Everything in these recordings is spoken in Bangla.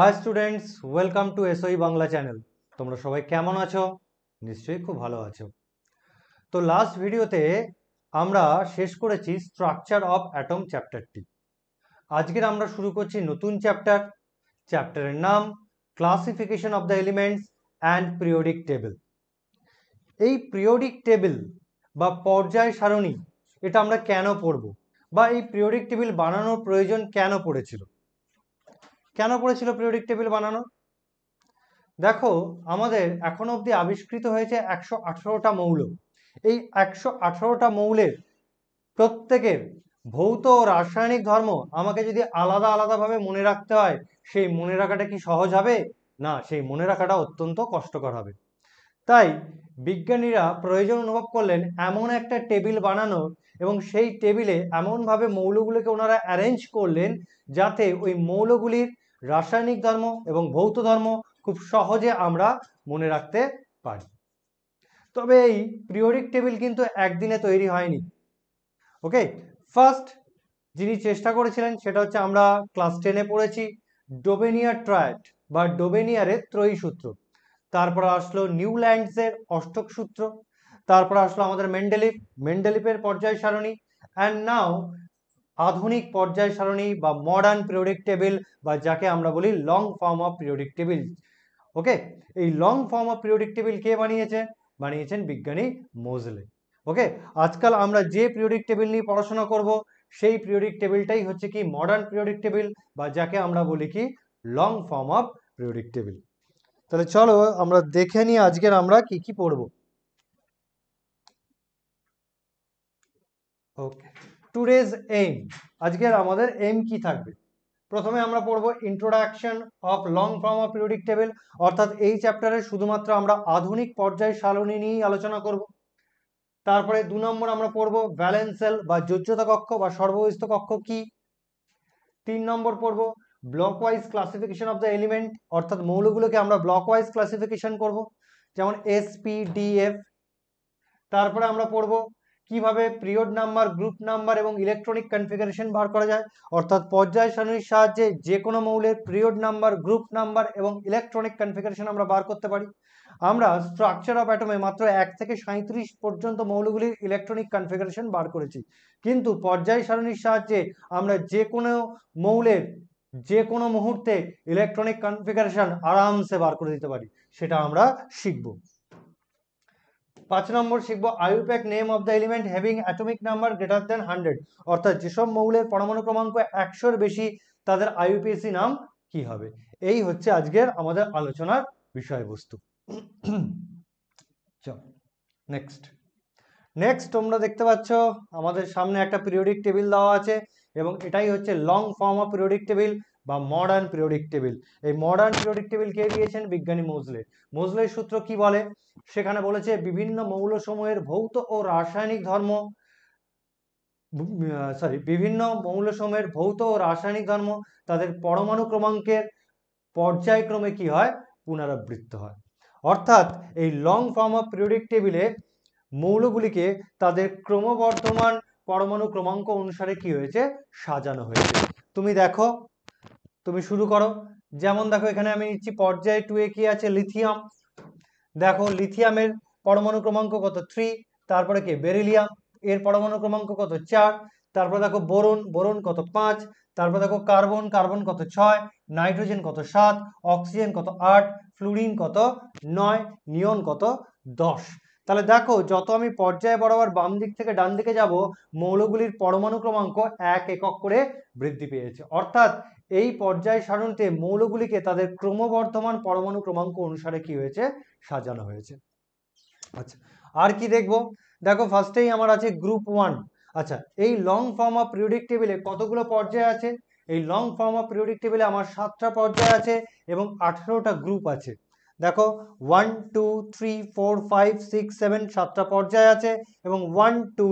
High students welcome to SOE Bangla channel তোমরা সবাই কেমন আছো নিশ্চয়ই খুব ভালো আছো তো লাস্ট ভিডিওতে আমরা শেষ করেছি স্ট্রাকচার অফ অ্যাটম চ্যাপ্টারটি আজকের আমরা শুরু করছি নতুন চ্যাপ্টার চ্যাপ্টারের নাম classification of the elements and periodic table এই পিরিয়ডিক টেবিল বা পর্যায় সারণী এটা আমরা কেন পড়ব বা এই পিরিয়ডিক টেবিল বানানোর প্রয়োজন কেন পড়েছিল কেন পড়েছিল পিরিয়ডিক টেবিল বানানো দেখো আমাদের এখন অবধি আবিষ্কৃত হয়েছে একশো আঠেরোটা মৌল এই একশো আঠেরোটা মৌলের প্রত্যেকের ভৌত ও রাসায়নিক ধর্ম আমাকে যদি আলাদা আলাদাভাবে মনে রাখতে হয় সেই মনে রাখাটা কি সহজ হবে না সেই মনে রাখাটা অত্যন্ত কষ্টকর হবে তাই বিজ্ঞানীরা প্রয়োজন অনুভব করলেন এমন একটা টেবিল বানানো এবং সেই টেবিলে এমনভাবে মৌলগুলোকে ওনারা অ্যারেঞ্জ করলেন যাতে ওই মৌলগুলির রাসায়নিক ধর্ম এবং ভৌত ধর্ম খুব সহজে আমরা মনে রাখতে পারি তবে এই পিরিয়ডিক টেবিল কিন্তু একদিনে তৈরি হয়নি ওকে ফার্স্ট যিনি চেষ্টা করেছিলেন সেটা হচ্ছে আমরা ক্লাস টেনে পড়েছি ডোবেনিয়ার ট্রায়েড বা ডোবেনিয়ারের ত্রয়ী সূত্র তারপর আসলো নিউল্যান্ডসের অষ্টক সূত্র তারপর আসলো আমাদের মেন্ডেলিপ মেন্ডেলিপের পর্যায় সারণী অ্যান্ড নাও আধুনিক পর্যায় সারণী বা মডার্ন পিরিয়ডিক টেবিল বা যাকে আমরা বলি long form of periodic table okay এই long form of periodic table কে বানিয়েছে বানিয়েছেন বিজ্ঞানী মোজলে ওকে আজকাল আমরা যে পিরিয়ডিক টেবিল নিয়ে পড়াশোনা করব সেই পিরিয়ডিক টেবিলটাই হচ্ছে কি মডার্ন পিরিয়ডিক টেবিল বা যাকে আমরা বলি কি long form of periodic table তাহলে চলো আমরা দেখে নিই আজকের আমরা কি কি পড়ব ওকে টুডেজ এইম আজকের আমাদের এইম কি থাকবে প্রথমে আমরা পড়ব introduction of long form of periodic table অর্থাৎ এই চ্যাপ্টারে শুধুমাত্র আমরা আধুনিক পর্যায়ে সারণী নিয়েই আলোচনা করব তারপরে দু নম্বর আমরা পড়ব ব্যালেন্সেল বা যোজ্যতা কক্ষ বা সর্বহিস্ত কক্ষ কি তিন নম্বর পড়ব block wise classification of the element অর্থাৎ মৌলগুলোকে আমরা ব্লক ওয়াইজ ক্লাসিফিকেশন করব যেমন এস পি ডি এফ তারপরে আমরা পড়ব কিভাবে পিরিয়ড নাম্বার গ্রুপ নাম্বার এবং ইলেকট্রনিক কনফিগারেশন বার করা যায় অর্থাৎ পর্যায় সারণীর সাহায্যে যে কোনো মৌলের পিরিয়ড নাম্বার গ্রুপ নাম্বার এবং ইলেকট্রনিক কনফিগারেশন আমরা বার করতে পারি আমরা স্ট্রাকচার অফ অ্যাটমে মাত্র এক থেকে সাঁত্রিশ পর্যন্ত মৌলগুলির ইলেকট্রনিক কনফিগারেশন বার করেছি কিন্তু পর্যায় সারণীর সাহায্যে আমরা যে কোনো মৌলের যে কোনো মুহূর্তে ইলেকট্রনিক কনফিগারেশন আরামসে বার করে দিতে পারি সেটা আমরা শিখবো পাঁচ নম্বর শিখব IUPAC name of the element having atomic number greater than hundred অর্থাৎ যেসব মৌলের পরমাণু ক্রমাঙ্ক একশোর বেশি তাদের আইউপিএসি নাম কি হবে এই হচ্ছে আজকের আমাদের আলোচনার বিষয়বস্তু চ নেক্সট নেক্সট তোমরা দেখতে পাচ্ছ আমাদের সামনে একটা পিরিয়ডিক টেবিল দেওয়া আছে এবং এটাই হচ্ছে long form of periodic table বা মডার্ন পিরিয়ডিক টেবিল এই মডার্ন পিরিয়ডিক টেবিল কে দিয়েছেন বিজ্ঞানী মজলে মজলের সূত্র কি বলে সেখানে বলেছে বিভিন্ন মৌলসমূহের ভৌত ও রাসায়নিক ধর্ম সরি বিভিন্ন মৌলসমূহের ভৌত ও রাসায়নিক ধর্ম তাদের পরমাণু ক্রমাঙ্কের পর্যায়ক্রমে কি হয় পুনরাবৃত্ত হয় অর্থাৎ এই লং ফর্ম অফ পিরিয়ডিক টেবিলে মৌলগুলিকে তাদের ক্রমবর্ধমান পরমাণু ক্রমাঙ্ক অনুসারে কি হয়েছে সাজানো হয়েছে তুমি দেখো তুমি শুরু করো যেমন দেখো এখানে আমি নিচ্ছি পর্যায় টু এ কি আছে লিথিয়াম দেখো লিথিয়ামের পরমাণু ক্রমাঙ্ক কত থ্রি তারপরে কি বেরিলিয়াম এর পরমাণু ক্রমাঙ্ক কত চার তারপরে দেখো বোরন বোরন কত পাঁচ তারপরে দেখো কার্বন কার্বন কত ছয় নাইট্রোজেন কত সাত অক্সিজেন কত আট ফ্লুরিন কত নয় নিয়ন কত দশ তাহলে দেখো যত আমি পর্যায়ে বরাবর বাম দিক থেকে ডান দিকে যাব মৌলগুলির পরমাণু ক্রমাঙ্ক এক একক করে বৃদ্ধি পেয়েছে অর্থাৎ এই পর্যায় সারণীতে মৌলগুলিকে তাদের ক্রমবর্ধমান পরমাণু ক্রমাঙ্ক অনুসারে কি হয়েছে সাজানো হয়েছে আচ্ছা আর কি দেখব দেখো ফার্স্টেই আমার আছে গ্রুপ ওয়ান আচ্ছা এই লং ফর্ম অফ পিরিয়ডিক টেবিলে কতগুলো পর্যায় আছে এই লং ফর্ম অফ পিরিয়ডিক টেবিলে আমার সাতটা পর্যায় আছে এবং আঠেরোটা গ্রুপ আছে দেখো one two three four five six seven সাতটা পর্যায় আছে এবং one two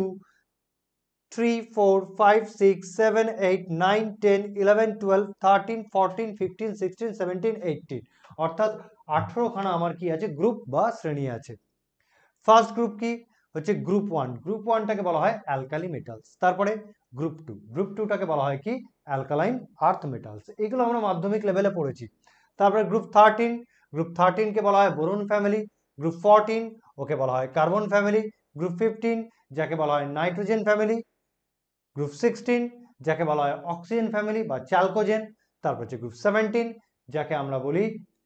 three four five six seven eight nine ten eleven twelve thirteen fourteen fifteen sixteen seventeen eighteen অর্থাৎ আঠেরোখানা আমার কি আছে গ্রুপ বা শ্রেণী আছে ফার্স্ট গ্রুপ কি হচ্ছে গ্রুপ ওয়ান গ্রুপ ওয়ানটাকে বলা হয় অ্যালকালি মেটালস তারপরে গ্রুপ টু গ্রুপ টুটাকে বলা হয় কি অ্যালকালাইন আর্থ মেটালস এগুলো আমরা মাধ্যমিক লেভেলে পড়েছি তারপরে গ্রুপ থার্টিন গ্রুপ থার্টিনকে বলা হয় বরুণ ফ্যামিলি গ্রুপ ফোরটিন ওকে বলা হয় কার্বন ফ্যামিলি গ্রুপ ফিফটিন যাকে বলা হয় নাইট্রোজেন ফ্যামিলি গ্রুপ সিক্সটিন যাকে বলা হয় অক্সিজেন ফ্যামিলি বা চ্যালকোজেন তারপর হচ্ছে গ্রুপ সেভেন্টিন যাকে আমরা বলি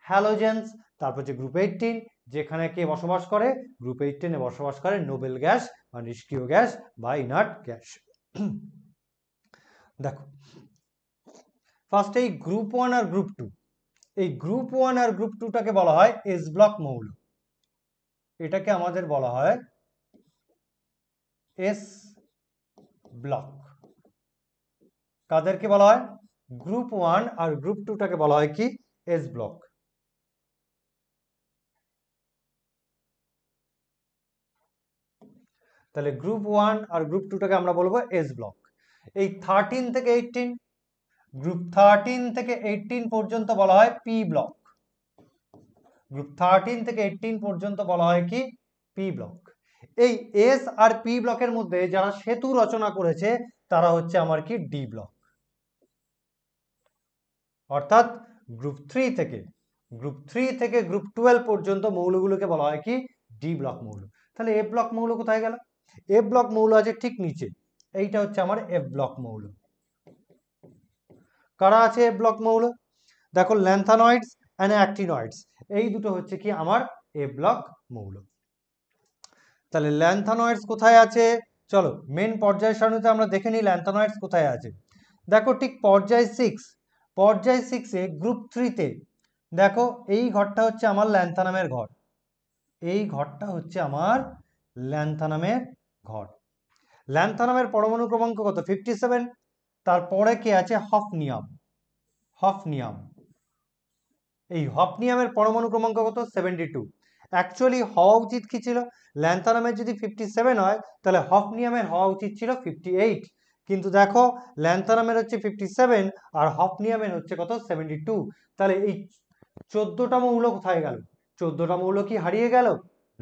হ্যালোজেন্স তারপর হচ্ছে গ্রুপ এইটিন যেখানে কে বসবাস করে গ্রুপ এইটিনে বসবাস করে নোবেল গ্যাস বা নিষ্ক্রিয় গ্যাস বা ইনার্ট গ্যাস দেখো ফার্স্ট এই গ্রুপ ওয়ান আর গ্রুপ টু এই গ্রুপ ওয়ান আর গ্রুপ টুটাকে বলা হয় এস ব্লক মৌল এটাকে আমাদের বলা হয় এস ব্লক কাদেরকে বলা হয় গ্রুপ ওয়ান আর গ্রুপ টুটাকে বলা হয় কি এস ব্লক তাহলে গ্রুপ ওয়ান আর গ্রুপ টুটাকে আমরা বলবো এস ব্লক এই থার্টিন থেকে এইটিন গ্রুপ থার্টিন থেকে এইটিন পর্যন্ত বলা হয় পি ব্লক গ্রুপ থার্টিন থেকে এইটিন পর্যন্ত বলা হয় কি পি ব্লক এই এস আর পি ব্লকের মধ্যে যারা সেতু রচনা করেছে তারা হচ্ছে আমার কি ডি ব্লক অর্থাৎ গ্রুপ থ্রি থেকে গ্রুপ থ্রি থেকে গ্রুপ টুয়েলভ পর্যন্ত মৌলগুলোকে বলা হয় কি ডি ব্লক মৌল তাহলে এ ব্লক মৌল কোথায় গেল এ ব্লক মৌল আছে ঠিক নিচে এইটা হচ্ছে আমার এ ব্লক মৌল কারা আছে এ ব্লক মৌল দেখো ল্যান্থানয়েডস অ্যান্ড অ্যাক্টিনয়েডস এই দুটো হচ্ছে কি আমার এ ব্লক মৌল তাহলে ল্যান্থানয়েডস কোথায় আছে চলো মেন পর্যায় সারণীতে আমরা দেখে নিই ল্যান্থানয়েডস কোথায় আছে দেখো ঠিক পর্যায় সিক্স পর্যায় সিক্সে গ্রুপ থ্রিতে দেখো এই ঘরটা হচ্ছে আমার ল্যান্থানামের ঘর এই ঘরটা হচ্ছে আমার ল্যান্থানামের ঘর ল্যান্থানামের পরমাণু ক্রমাঙ্ক কত ফিফটি সেভেন তারপরে কে আছে হফনিয়াম হফনিয়াম এই হফনিয়ামের পরমাণু ক্রমাঙ্ক কত সেভেন্টি টু অ্যাকচুয়ালি হওয়া উচিত কী ছিল ল্যান্থানামের যদি ফিফটি সেভেন হয় তাহলে হফনিয়ামের হওয়া উচিত ছিল ফিফটি এইট কিন্তু দেখো ল্যান্থানামের হচ্ছে ফিফটি সেভেন আর হফনিয়ামের হচ্ছে কত সেভেন্টি টু তাহলে এই চোদ্দোটা মৌল কোথায় গেল চোদ্দোটা মৌল কি হারিয়ে গেল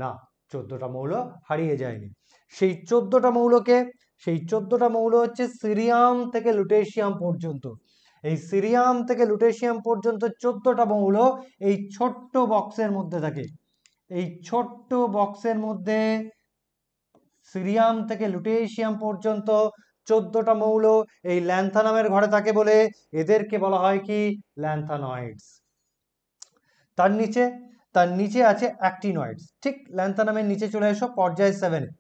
না চোদ্দোটা মৌল হারিয়ে যায়নি সেই চোদ্দোটা মৌলকে সেই চোদ্দোটা মৌল হচ্ছে সিরিয়াম থেকে লুটেশিয়াম পর্যন্ত এই সিরিয়াম থেকে লুটেশিয়াম পর্যন্ত চোদ্দোটা মৌল এই ছোট্ট বক্সের মধ্যে থাকে এই ছোট্ট বক্সের মধ্যে সিরিয়াম থেকে লুটেশিয়াম পর্যন্ত চোদ্দটা মৌল এই ল্যান্থানামের ঘরে থাকে বলে এদেরকে বলা হয় কি ল্যান্থানয়েডস তার নিচে তার নিচে আছে অ্যাক্টিনয়েডস ঠিক ল্যান্থানামের নিচে চলে এসো পর্যায় সেভেনে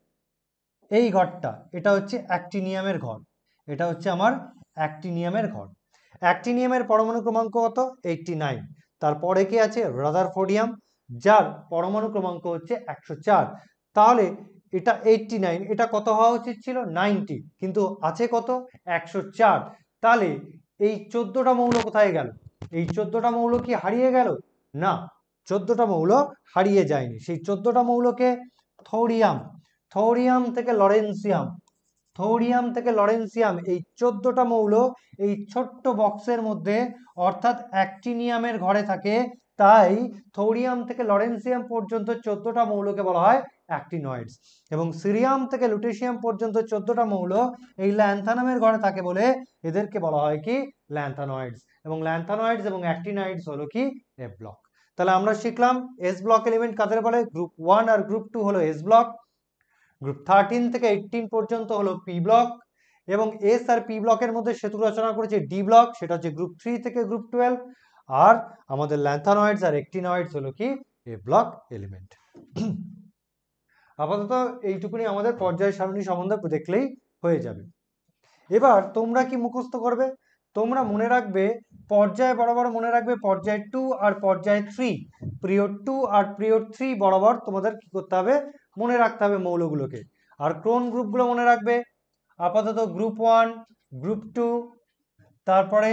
এই ঘরটা এটা হচ্ছে অ্যাক্টিনিয়ামের ঘর এটা হচ্ছে আমার অ্যাক্টিনিয়ামের ঘর অ্যাক্টিনিয়ামের পরমাণু ক্রমাঙ্ক কত এইটটি নাইন তারপরে কি আছে রাদারফোডিয়াম যার পরমাণু ক্রমাঙ্ক হচ্ছে একশো তাহলে এটা এইটটি নাইন এটা কত হওয়া উচিত ছিল নাইনটি কিন্তু আছে কত একশো তাহলে এই চোদ্দোটা মৌল কোথায় গেল এই চোদ্দোটা মৌল কি হারিয়ে গেল না চোদ্দোটা মৌল হারিয়ে যায়নি সেই চোদ্দোটা মৌলকে থৌরিয়াম থৌরিয়াম থেকে লরেন্সিয়াম থৌরিয়াম থেকে লরেন্সিয়াম এই চোদ্দোটা মৌল এই ছোট্ট বক্সের মধ্যে অর্থাৎ অ্যাক্টিনিয়ামের ঘরে থাকে তাই থোরিয়াম থেকে লরেন্সিয়াম পর্যন্ত চোদ্দটা মৌলকে বলা হয় অ্যাক্টিনয়েডস এবং সিরিয়াম থেকে লুটেশিয়াম পর্যন্ত চোদ্দটা মৌল এই ল্যান্থানামের ঘরে থাকে বলে এদেরকে বলা হয় কি ল্যান্থানয়েডস এবং ল্যান্থানয়েডস এবং অ্যাক্টিনয়েডস হলো কি এ ব্লক তাহলে আমরা শিখলাম এস ব্লক এলিমেন্ট কাদের বলে গ্রুপ ওয়ান আর গ্রুপ টু হলো এস ব্লক গ্রুপ থার্টিন থেকে এইটিন পর্যন্ত হলো পি ব্লক এবং এস আর পি ব্লকের মধ্যে সেতু রচনা করেছে ডি ব্লক সেটা হচ্ছে গ্রুপ থ্রি থেকে গ্রুপ টুয়েলভ আর আমাদের ল্যান্থানয়েডস আর একটিনয়েডস হলো কি এ ব্লক এলিমেন্ট আপাতত এইটুকুনি আমাদের পর্যায় সারণী সম্বন্ধে দেখলেই হয়ে যাবে এবার তোমরা কি মুখস্থ করবে তোমরা মনে রাখবে পর্যায় বরাবর মনে রাখবে পর্যায় টু আর পর্যায় থ্রি পিরিয়ড টু আর পিরিয়ড থ্রি বরাবর তোমাদের কি করতে হবে মনে রাখতে হবে মৌলগুলোকে আর ক্রোন গ্রুপগুলো মনে রাখবে আপাতত গ্রুপ ওয়ান গ্রুপ টু তারপরে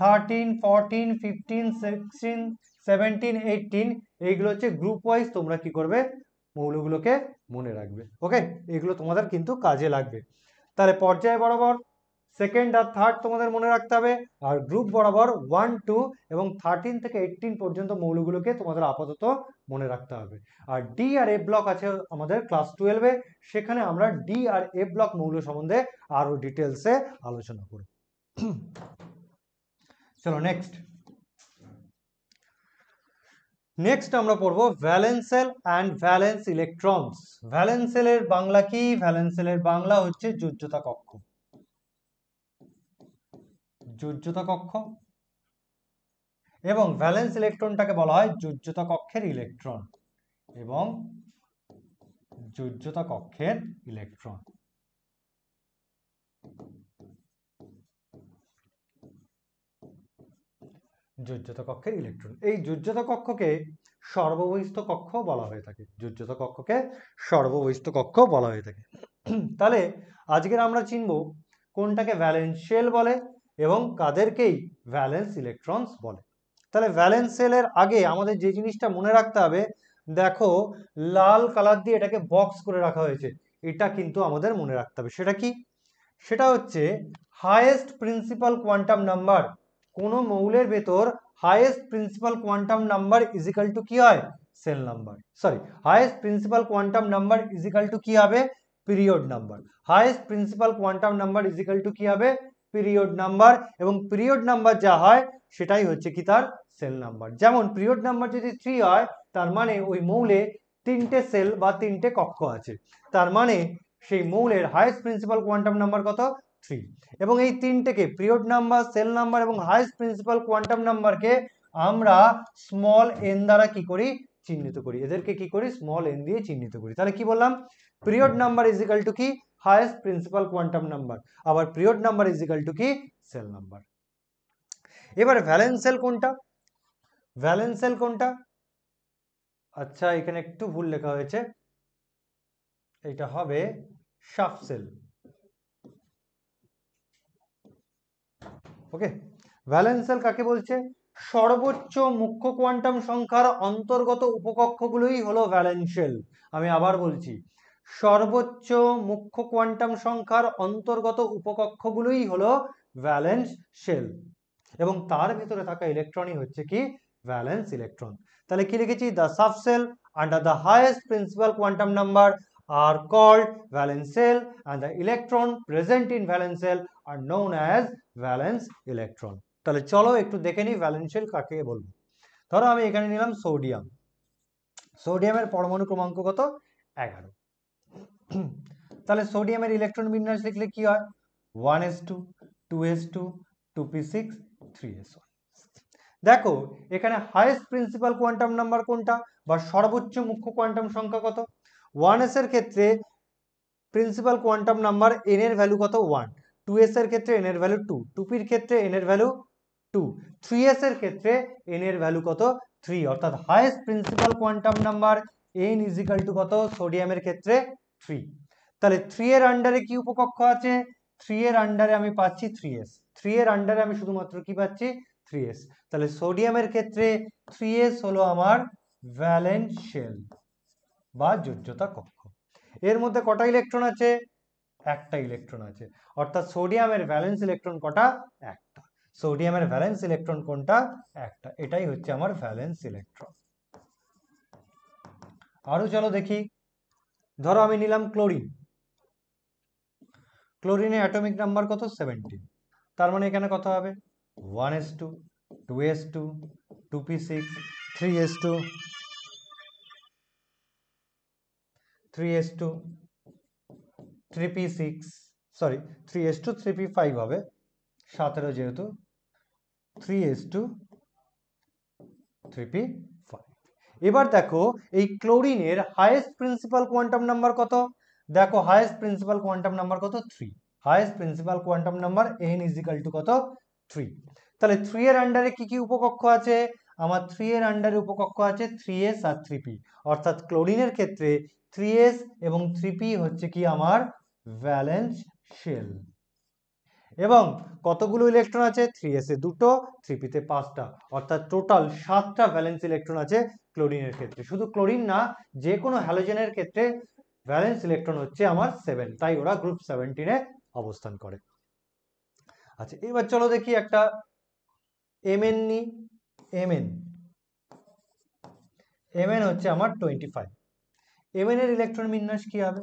thirteen fourteen fifteen sixteen seventeen eighteen এইগুলো হচ্ছে গ্রুপ ওয়াইজ তোমরা কি করবে মৌলগুলোকে মনে রাখবে ওকে এগুলো তোমাদের কিন্তু কাজে লাগবে তাহলে পর্যায় বরাবর সেকেন্ড আর থার্ড তোমাদের মনে রাখতে হবে আর গ্রুপ বরাবর ওয়ান টু এবং থার্টিন থেকে এইটিন পর্যন্ত মৌলগুলোকে তোমাদের আপাতত মনে রাখতে হবে আর ডি আর এ ব্লক আছে আমাদের ক্লাস টুয়েলভে সেখানে আমরা ডি আর এ ব্লক মৌল সম্বন্ধে আরও ডিটেলসে আলোচনা করব চলো নেক্সট নেক্সট আমরা পড়বো ভ্যালেন্সেল অ্যান্ড ভ্যালেন্স ইলেকট্রনস ভ্যালেন্সেলের বাংলা কি ভ্যালেন্সেলের বাংলা হচ্ছে যুজ্যতা কক্ষ যুজ্যতা কক্ষ এবং ভ্যালেন্স ইলেকট্রনটাকে বলা হয় যুজ্যতা কক্ষের ইলেকট্রন এবং যুজ্যতা কক্ষের ইলেকট্রন যোজ্যতা কক্ষের ইলেকট্রন এই যোজ্যতা কক্ষকে সর্ববহিষ্ঠ কক্ষ বলা হয়ে থাকে যোজ্যতা কক্ষকে সর্ববহিষ্ঠ কক্ষ বলা হয়ে থাকে তাহলে আজকের আমরা চিনব কোনটাকে ভ্যালেন্স শেল বলে এবং কাদেরকেই ভ্যালেন্স ইলেকট্রনস বলে তাহলে ভ্যালেন্স সেলের আগে আমাদের যে জিনিসটা মনে রাখতে হবে দেখো লাল কালার দিয়ে এটাকে বক্স করে রাখা হয়েছে এটা কিন্তু আমাদের মনে রাখতে হবে সেটা কি সেটা হচ্ছে হায়েস্ট প্রিন্সিপাল কোয়ান্টাম নাম্বার কোনো মৌলের ভেতর highest principal quantum number is equal to কি হয় shell number sorry highest principal quantum number is equal to কি হবে period number highest principal quantum number is equal to কি হবে পিরিয়ড নাম্বার এবং পিরিয়ড নাম্বার যা হয় সেটাই হচ্ছে কি তার সেল নাম্বার যেমন পিরিয়ড নাম্বার যদি থ্রি হয় তার মানে ওই মৌলে তিনটে সেল বা তিনটে কক্ষ আছে তার মানে সেই মৌলের হায়েস্ট প্রিন্সিপাল কোয়ান্টাম নাম্বার কত থ্রি এবং এই তিনটেকে পিরিয়ড নাম্বার সেল নাম্বার এবং হাইস্ট প্রিন্সিপাল কোয়ান্টাম নাম্বারকে আমরা স্মল এন দ্বারা কি করি চিহ্নিত করি এদেরকে কি করি স্মল এন দিয়ে চিহ্নিত করি তাহলে কি বললাম পিরিয়ড নাম্বার ইজিক্যাল টু কি হায়েস্ট প্রিন্সিপাল কোয়ান্টাম নাম্বার আবার পিরিয়ড নাম্বার ইজিক্যাল টু কি সেল নাম্বার এবার ভ্যালেন্স সেল কোনটা ভ্যালেন্স সেল কোনটা আচ্ছা এখানে একটু ভুল লেখা হয়েছে এটা হবে শাফ সেল ওকে ভ্যালেন্সেল কাকে বলছে সর্বোচ্চ মুখ্য কোয়ান্টাম সংখ্যার অন্তর্গত উপকক্ষগুলোই হলো ভ্যালেন্সেল আমি আবার বলছি সর্বোচ্চ মুখ্য কোয়ান্টাম সংখ্যার অন্তর্গত উপকক্ষগুলোই হলো ভ্যালেন্স শেল এবং তার ভিতরে থাকা ইলেকট্রনই হচ্ছে কি ভ্যালেন্স ইলেকট্রন তাহলে কি লিখেছি the subshell under the highest principal quantum number are called valence cell and the electron present in valence cell are known as valence electron তাহলে চলো একটু দেখে নিই ভ্যালেন্স সেল কাকে বলবো ধরো আমি এখানে নিলাম সোডিয়াম সোডিয়ামের পরমাণু ক্রমাঙ্ক কত এগারো তাহলে সোডিয়ামের ইলেকট্রন বিন্যাস লিখলে কি হয় one s two two s two two p six three s one দেখো এখানে হায়েস্ট প্রিন্সিপাল কোয়ান্টাম নাম্বার কোনটা বা সর্বোচ্চ মুখ্য কোয়ান্টাম সংখ্যা কত ওয়ান এসের ক্ষেত্রে প্রিন্সিপাল কোয়ান্টাম নাম্বার এন এর ভ্যালু কত ওয়ান টু এসের ক্ষেত্রে এন এর ভ্যালু টু টুপির ক্ষেত্রে এন এর ভ্যালু টু থ্রি এসের ক্ষেত্রে এন এর ভ্যালু কত থ্রি অর্থাৎ highest principal quantum number n is equal to কত সোডিয়ামের ক্ষেত্রে থ্রি তাহলে থ্রি এর আন্ডারে কি উপকক্ষ আছে থ্রি এর আন্ডারে আমি পাচ্ছি থ্রি এস থ্রি এর আন্ডারে আমি শুধুমাত্র কি পাচ্ছি থ্রি এস তাহলে সোডিয়ামের ক্ষেত্রে থ্রি এস হলো আমার ভ্যালেন্ট শেল বা যোজ্যতা কক্ষ এর মধ্যে কটা ইলেকট্রন আছে একটা ইলেকট্রন আছে অর্থাৎ সোডিয়ামের ব্যালেন্স ইলেকট্রন কটা একটা সোডিয়ামের ভ্যালেন্স ইলেকট্রন কোনটা একটা এটাই হচ্ছে আমার ভ্যালেন্স ইলেকট্রন আরো চলো দেখি ধরো আমি নিলাম ক্লোরিন ক্লোরিনের অ্যাটমিক নাম্বার কত সেভেন্টিন তার মানে এখানে কত হবে one s two two s two two p six three s two 3s2 3p6 sorry 3s2 3p5 হবে 17 যেহেতু 3s2 3p5 এবার দেখো এই ক্লোরিনের হাইয়েস্ট প্রিন্সিপাল কোয়ান্টাম নাম্বার কত দেখো হাইয়েস্ট প্রিন্সিপাল কোয়ান্টাম নাম্বার কত 3 highest principal quantum number n equal to কত 3 তাহলে 3 এর আন্ডারে কি কি উপকক্ষ আছে আমার থ্রি এর আন্ডারে উপকক্ষ আছে থ্রি এস আর থ্রি পি অর্থাৎ ক্লোরিনের ক্ষেত্রে থ্রি এস এবং থ্রি পি হচ্ছে কি আমার ভ্যালেন্স শেল এবং কতগুলো ইলেকট্রন আছে থ্রি এ দুটো থ্রি পিতে পাঁচটা অর্থাৎ টোটাল সাতটা ভ্যালেন্স ইলেকট্রন আছে ক্লোরিনের ক্ষেত্রে শুধু ক্লোরিন না যে কোনো হ্যালোজেনের ক্ষেত্রে ভ্যালেন্স ইলেকট্রন হচ্ছে আমার সেভেন তাই ওরা গ্রুপ সেভেন্টিনে অবস্থান করে আচ্ছা এবার চলো দেখি একটা এমএন নি এমএন এমএন হচ্ছে আমার টোয়েন্টি ফাইভ এমএন এর ইলেকট্রন বিন্যাস কি হবে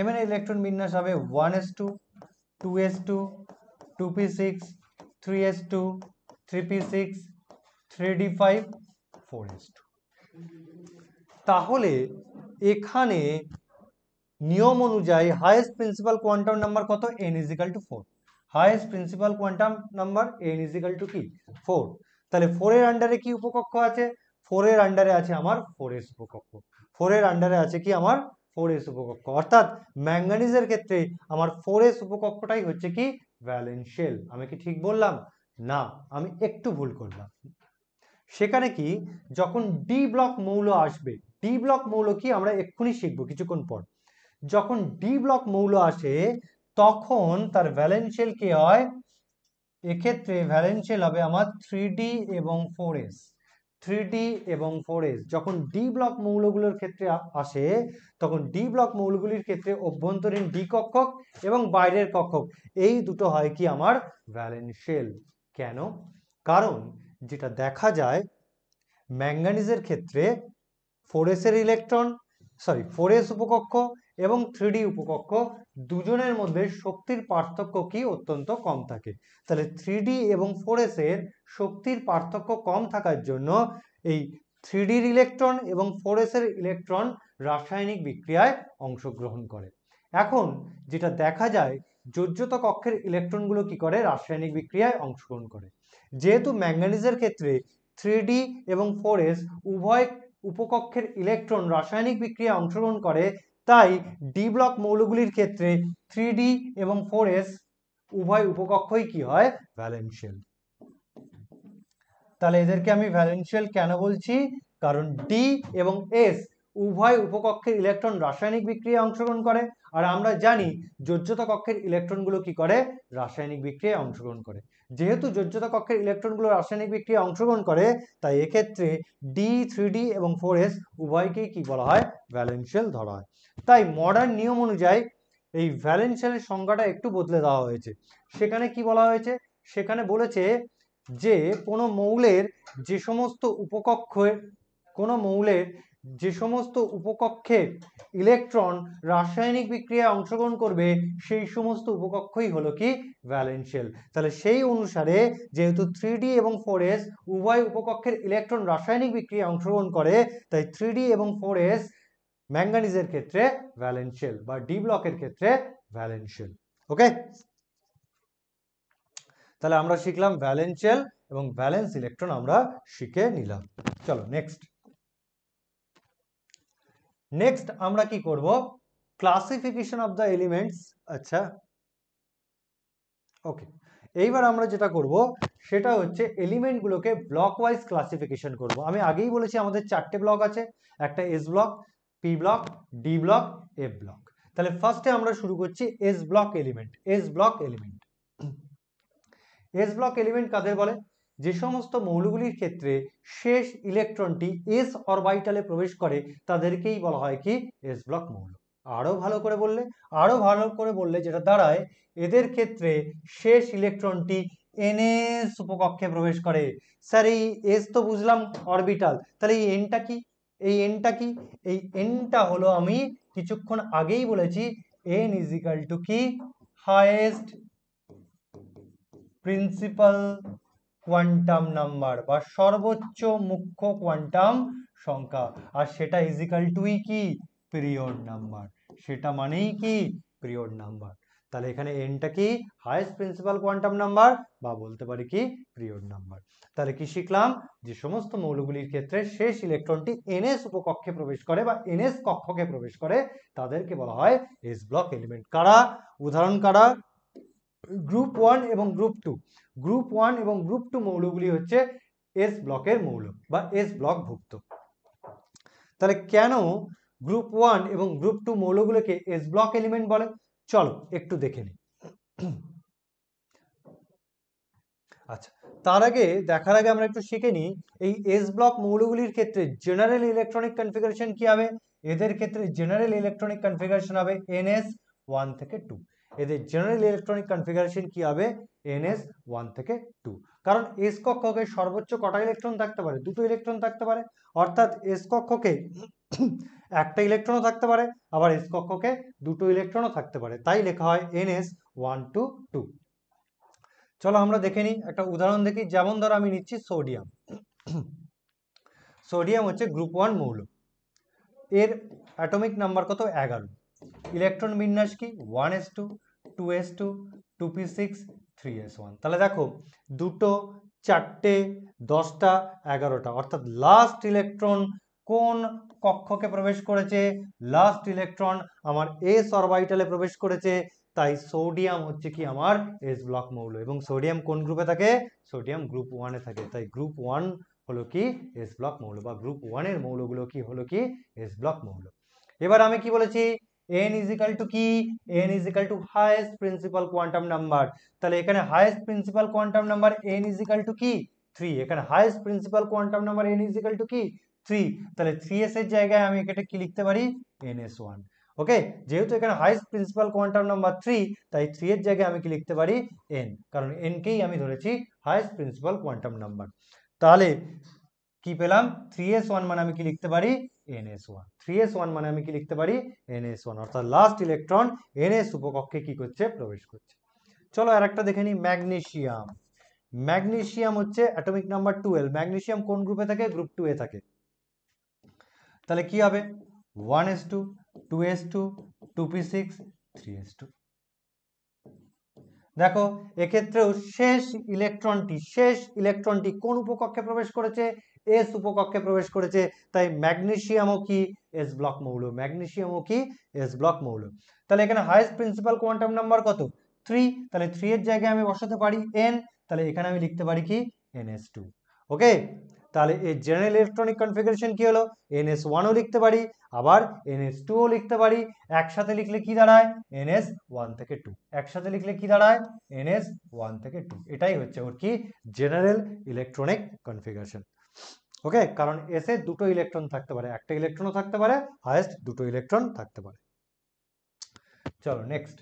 এমএন এর ইলেকট্রন বিন্যাস হবে one s two two s two two p six three s two three p six three d five four S two তাহলে এখানে নিয়ম অনুযায়ী হায়েস্ট প্রিন্সিপাল কোয়ান্টাম নাম্বার কত n is equal to four highest principal quantum number n is equal to কি ফোর তাহলে ফোরের আন্ডারে কি উপকক্ষ আছে ফোরের আন্ডারে আছে আমার ফোর ফোরের উপকক্ষ ফোরের আন্ডারে আছে কি আমার ফোর এস উপকক্ষ অর্থাৎ ম্যাঙ্গানিজের ক্ষেত্রে আমার ফোর এস উপকক্ষটাই হচ্ছে কি ভ্যালেন্সিয়াল আমি কি ঠিক বললাম না আমি একটু ভুল করলাম সেখানে কি যখন ডি ব্লক মৌল আসবে ডি ব্লক মৌল কি আমরা এক্ষুনি শিখবো কিছুক্ষণ পর যখন ডি ব্লক মৌল আসে তখন তার ভ্যালেন্সিয়াল কি হয় এক্ষেত্রে ভ্যালেন্সিয়াল হবে আমার থ্রি ডি এবং ফোর এস থ্রি এবং ফোর যখন ডি ব্লক মৌলগুলোর ক্ষেত্রে আসে তখন ডি ব্লক মৌলগুলির ক্ষেত্রে অভ্যন্তরীণ ডি কক্ষক এবং বাইরের কক্ষক এই দুটো হয় কি আমার ভ্যালেনশেল কেন কারণ যেটা দেখা যায় ম্যাঙ্গানিজের ক্ষেত্রে ফোরেসের ইলেকট্রন সরি ফোরেস উপকক্ষ এবং থ্রি উপকক্ষ দুজনের মধ্যে শক্তির পার্থক্য কি অত্যন্ত কম থাকে তাহলে থ্রি এবং ফোর এর শক্তির পার্থক্য কম থাকার জন্য এই থ্রি ইলেকট্রন এবং ফোর এর ইলেকট্রন রাসায়নিক বিক্রিয়ায় অংশগ্রহণ করে এখন যেটা দেখা যায় যোজ্যত কক্ষের ইলেকট্রনগুলো কি করে রাসায়নিক বিক্রিয়ায় অংশগ্রহণ করে যেহেতু ম্যাঙ্গানিজের ক্ষেত্রে থ্রি এবং ফোর উভয় উপকক্ষের ইলেকট্রন রাসায়নিক বিক্রিয়ায় অংশগ্রহণ করে তাই ডি ব্লক মৌলগুলির ক্ষেত্রে থ্রি ডি এবং ফোর এস উভয় উপকক্ষই কি হয় ভ্যালেন্সিয়াল তাহলে এদেরকে আমি ভ্যালেন্সিয়াল কেন বলছি কারণ ডি এবং এস উভয় উপকক্ষের ইলেকট্রন রাসায়নিক বিক্রিয়ায় অংশগ্রহণ করে আর আমরা জানি যোজ্যতা কক্ষের ইলেকট্রনগুলো কি করে রাসায়নিক বিক্রিয়ায় অংশগ্রহণ করে যেহেতু যোজ্যতা কক্ষের ইলেকট্রনগুলো রাসায়নিক বিক্রিয়ায় অংশগ্রহণ করে তাই এক্ষেত্রে ডি থ্রি এবং ফোর এস উভয়কেই কী বলা হয় ভ্যালেন্সিয়াল ধরা হয় তাই মডার্ন নিয়ম অনুযায়ী এই ভ্যালেন্সিয়ালের সংজ্ঞাটা একটু বদলে দেওয়া হয়েছে সেখানে কি বলা হয়েছে সেখানে বলেছে যে কোনো মৌলের যে সমস্ত উপকক্ষের কোনো মৌলের যে সমস্ত উপকক্ষে ইলেকট্রন রাসায়নিক বিক্রিয়ায় অংশগ্রহণ করবে সেই সমস্ত উপকক্ষই হলো কি ভ্যালেন্সিয়াল তাহলে সেই অনুসারে যেহেতু থ্রি এবং ফোর উভয় উপকক্ষের ইলেকট্রন রাসায়নিক বিক্রিয়ায় অংশগ্রহণ করে তাই থ্রি এবং ফোর এস ম্যাঙ্গানিজের ক্ষেত্রে ভ্যালেন্সিয়াল বা ডি ব্লকের ক্ষেত্রে ভ্যালেন্সিয়াল ওকে তাহলে আমরা শিখলাম ভ্যালেন্সিয়াল এবং ভ্যালেন্স ইলেকট্রন আমরা শিখে নিলাম চলো নেক্সট নেক্সট আমরা কি করব ক্লাসিফিকেশন অফ দ্য এলিমেন্টস আচ্ছা ওকে এইবার আমরা যেটা করব সেটা হচ্ছে এলিমেন্টগুলোকে ব্লক ওয়াইজ ক্লাসিফিকেশন করব আমি আগেই বলেছি আমাদের চারটে ব্লক আছে একটা s block p block d block f block তাহলে ফার্স্টে আমরা শুরু করছি s block element s block element s block element কাদের বলে যে সমস্ত মৌলগুলির ক্ষেত্রে শেষ ইলেকট্রনটি এস অরবাইটালে প্রবেশ করে তাদেরকেই বলা হয় কি এস ব্লক মৌল আরও ভালো করে বললে আরও ভালো করে বললে যেটা দাঁড়ায় এদের ক্ষেত্রে শেষ ইলেকট্রনটি এনএস উপকক্ষে প্রবেশ করে স্যার এই এস তো বুঝলাম অরবিটাল তাহলে এই এনটা কি এই এনটা কি এই এনটা হলো আমি কিছুক্ষণ আগেই বলেছি এন ইজ ইকাল টু কি হায়েস্ট প্রিন্সিপাল কোয়ান্টাম নাম্বার বা সর্বোচ্চ মুখ্য কোয়ান্টাম সংখ্যা আর সেটা ইজিক্যাল টুই e কি পিরিয়ড নাম্বার সেটা মানেই কি পিরিয়ড নাম্বার তাহলে এখানে এনটা কি হায়েস্ট প্রিন্সিপাল কোয়ান্টাম নাম্বার বা বলতে পারি কি পিরিয়ড নাম্বার তাহলে কি শিখলাম যে সমস্ত মৌলগুলির ক্ষেত্রে শেষ ইলেকট্রনটি এনএস উপকক্ষে প্রবেশ করে বা এনএস কক্ষকে প্রবেশ করে তাদেরকে বলা হয় এস ব্লক এলিমেন্ট কারা উদাহরণ কারা গ্রুপ ওয়ান এবং গ্রুপ টু গ্রুপ ওয়ান এবং গ্রুপ টু মৌলগুলি হচ্ছে এস ব্লকের মৌল বা এস ব্লকভুক্ত তাহলে কেন গ্রুপ ওয়ান এবং গ্রুপ টু মৌলগুলোকে এস ব্লক এলিমেন্ট বলে চলো একটু দেখে নিই আচ্ছা তার আগে দেখার আগে আমরা একটু শিখে নিই এই এস ব্লক মৌলগুলির ক্ষেত্রে জেনারেল ইলেকট্রনিক কনফিগারেশন কি হবে এদের ক্ষেত্রে জেনারেল ইলেকট্রনিক কনফিগারেশন হবে এনএস ওয়ান থেকে টু এদের জেনারেল ইলেকট্রনিক কনফিগারেশন কি হবে এনএস ওয়ান থেকে টু কারণ এস কক্ষকে সর্বোচ্চ কটা ইলেকট্রন থাকতে পারে দুটো ইলেকট্রন থাকতে পারে অর্থাৎ এস কক্ষকে একটা ইলেকট্রনও থাকতে পারে আবার এস কক্ষকে দুটো ইলেকট্রনও থাকতে পারে তাই লেখা হয় এনএস ওয়ান টু টু চলো আমরা দেখে নিই একটা উদাহরণ দেখি যেমন ধরো আমি নিচ্ছি সোডিয়াম সোডিয়াম হচ্ছে গ্রুপ ওয়ান মৌল এর অ্যাটমিক নাম্বার কত এগারো ইলেকট্রন বিন্যাস কি one s two two s two two p six three s one তাহলে দেখো দুটো চারটে দশটা এগারোটা অর্থাৎ লাস্ট ইলেকট্রন কোন কক্ষকে প্রবেশ করেছে লাস্ট ইলেকট্রন আমার এস অরবাইটালে প্রবেশ করেছে তাই সোডিয়াম হচ্ছে কি আমার এস ব্লক মৌল এবং সোডিয়াম কোন গ্রুপে থাকে সোডিয়াম গ্রুপ ওয়ানে থাকে তাই গ্রুপ ওয়ান হলো কি এস ব্লক মৌল বা গ্রুপ ওয়ানের মৌলগুলো কি হলো কি এস ব্লক মৌল এবার আমি কি বলেছি এন ইজিক্যাল টু কি n is equal to highest principal quantum number তাহলে এখানে highest principal quantum number n is equal to কি থ্রি এখানে highest principal quantum number n is equal to কি থ্রি তাহলে থ্রি এস এর জায়গায় আমি এটা কি লিখতে পারি এন এস ওয়ান ওকে যেহেতু এখানে highest principal quantum number three তাই থ্রি এর জায়গায় আমি কি লিখতে পারি এন কারণ এনকেই আমি ধরেছি হাইস্ট প্রিন্সিপাল কোয়ান্টাম নাম্বার তাহলে কি পেলাম থ্রি এস ওয়ান মানে আমি কি লিখতে পারি n s one three s one মানে আমি কি লিখতে পারি এন এস ওয়ান অর্থাৎ লাস্ট ইলেকট্রন এন এস উপকক্ষে কি করছে প্রবেশ করছে চলো আর একটা দেখে নিই ম্যাগনেশিয়াম ম্যাগনেশিয়াম হচ্ছে অ্যাটমিক নাম্বার টুয়েলভ ম্যাগনেশিয়াম কোন গ্রুপে থাকে গ্রুপ টু এ থাকে তাহলে কি হবে one s two two s two two p six three s two দেখো এক্ষেত্রেও শেষ ইলেকট্রনটি শেষ ইলেকট্রনটি কোন উপকক্ষে প্রবেশ করেছে এস উপকক্ষে প্রবেশ করেছে তাই ম্যাগনেশিয়ামও কি এস ব্লক মৌল ম্যাগনেশিয়ামও কি এস ব্লক মৌল তাহলে এখানে হায়েস্ট প্রিন্সিপাল কোয়ান্টাম নাম্বার কত থ্রি তাহলে থ্রি এর জায়গায় আমি বসাতে পারি এন তাহলে এখানে আমি লিখতে পারি কি এনএস টু ওকে তাহলে এর জেনারেল ইলেকট্রনিক কনফিগারেশন কী হলো এনএস ওয়ানও লিখতে পারি আবার এনএস টুও লিখতে পারি একসাথে লিখলে কি দাঁড়ায় এনএস ওয়ান থেকে টু একসাথে লিখলে কি দাঁড়ায় এনএস ওয়ান থেকে টু এটাই হচ্ছে ওর কি জেনারেল ইলেকট্রনিক কনফিগারেশন ওকে কারণ এসে দুটো ইলেকট্রন থাকতে পারে একটা ইলেকট্রনও থাকতে পারে হায়েস্ট দুটো ইলেকট্রন থাকতে পারে চলো নেক্সট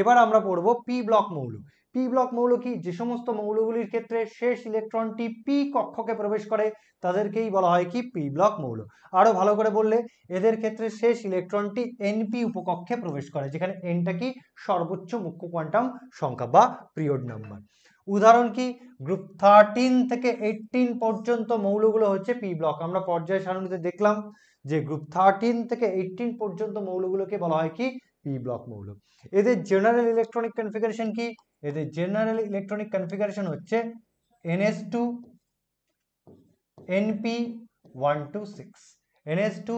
এবার আমরা পড়বো পি ব্লক মৌল পি ব্লক মৌল কি যে সমস্ত মৌলগুলির ক্ষেত্রে শেষ ইলেকট্রনটি পি কক্ষকে প্রবেশ করে তাদেরকেই বলা হয় কি পি ব্লক মৌল আরও ভালো করে বললে এদের ক্ষেত্রে শেষ ইলেকট্রনটি এনপি উপকক্ষে প্রবেশ করে যেখানে এনটা কি সর্বোচ্চ মুখ্য কোয়ান্টাম সংখ্যা বা পিরিয়ড নাম্বার উদাহরণ কি গ্রুপ থার্টিন থেকে এইটিন পর্যন্ত মৌলগুলো হচ্ছে পি ব্লক আমরা পর্যায় সারণীতে দেখলাম যে গ্রুপ থার্টিন থেকে এইটিন পর্যন্ত মৌলগুলোকে বলা হয় কি পি ব্লক মৌল এদের জেনারেল ইলেকট্রনিক কনফিগারেশন কি এদের জেনারেল ইলেকট্রনিক কনফিগারেশন হচ্ছে n s two n p one two six n s two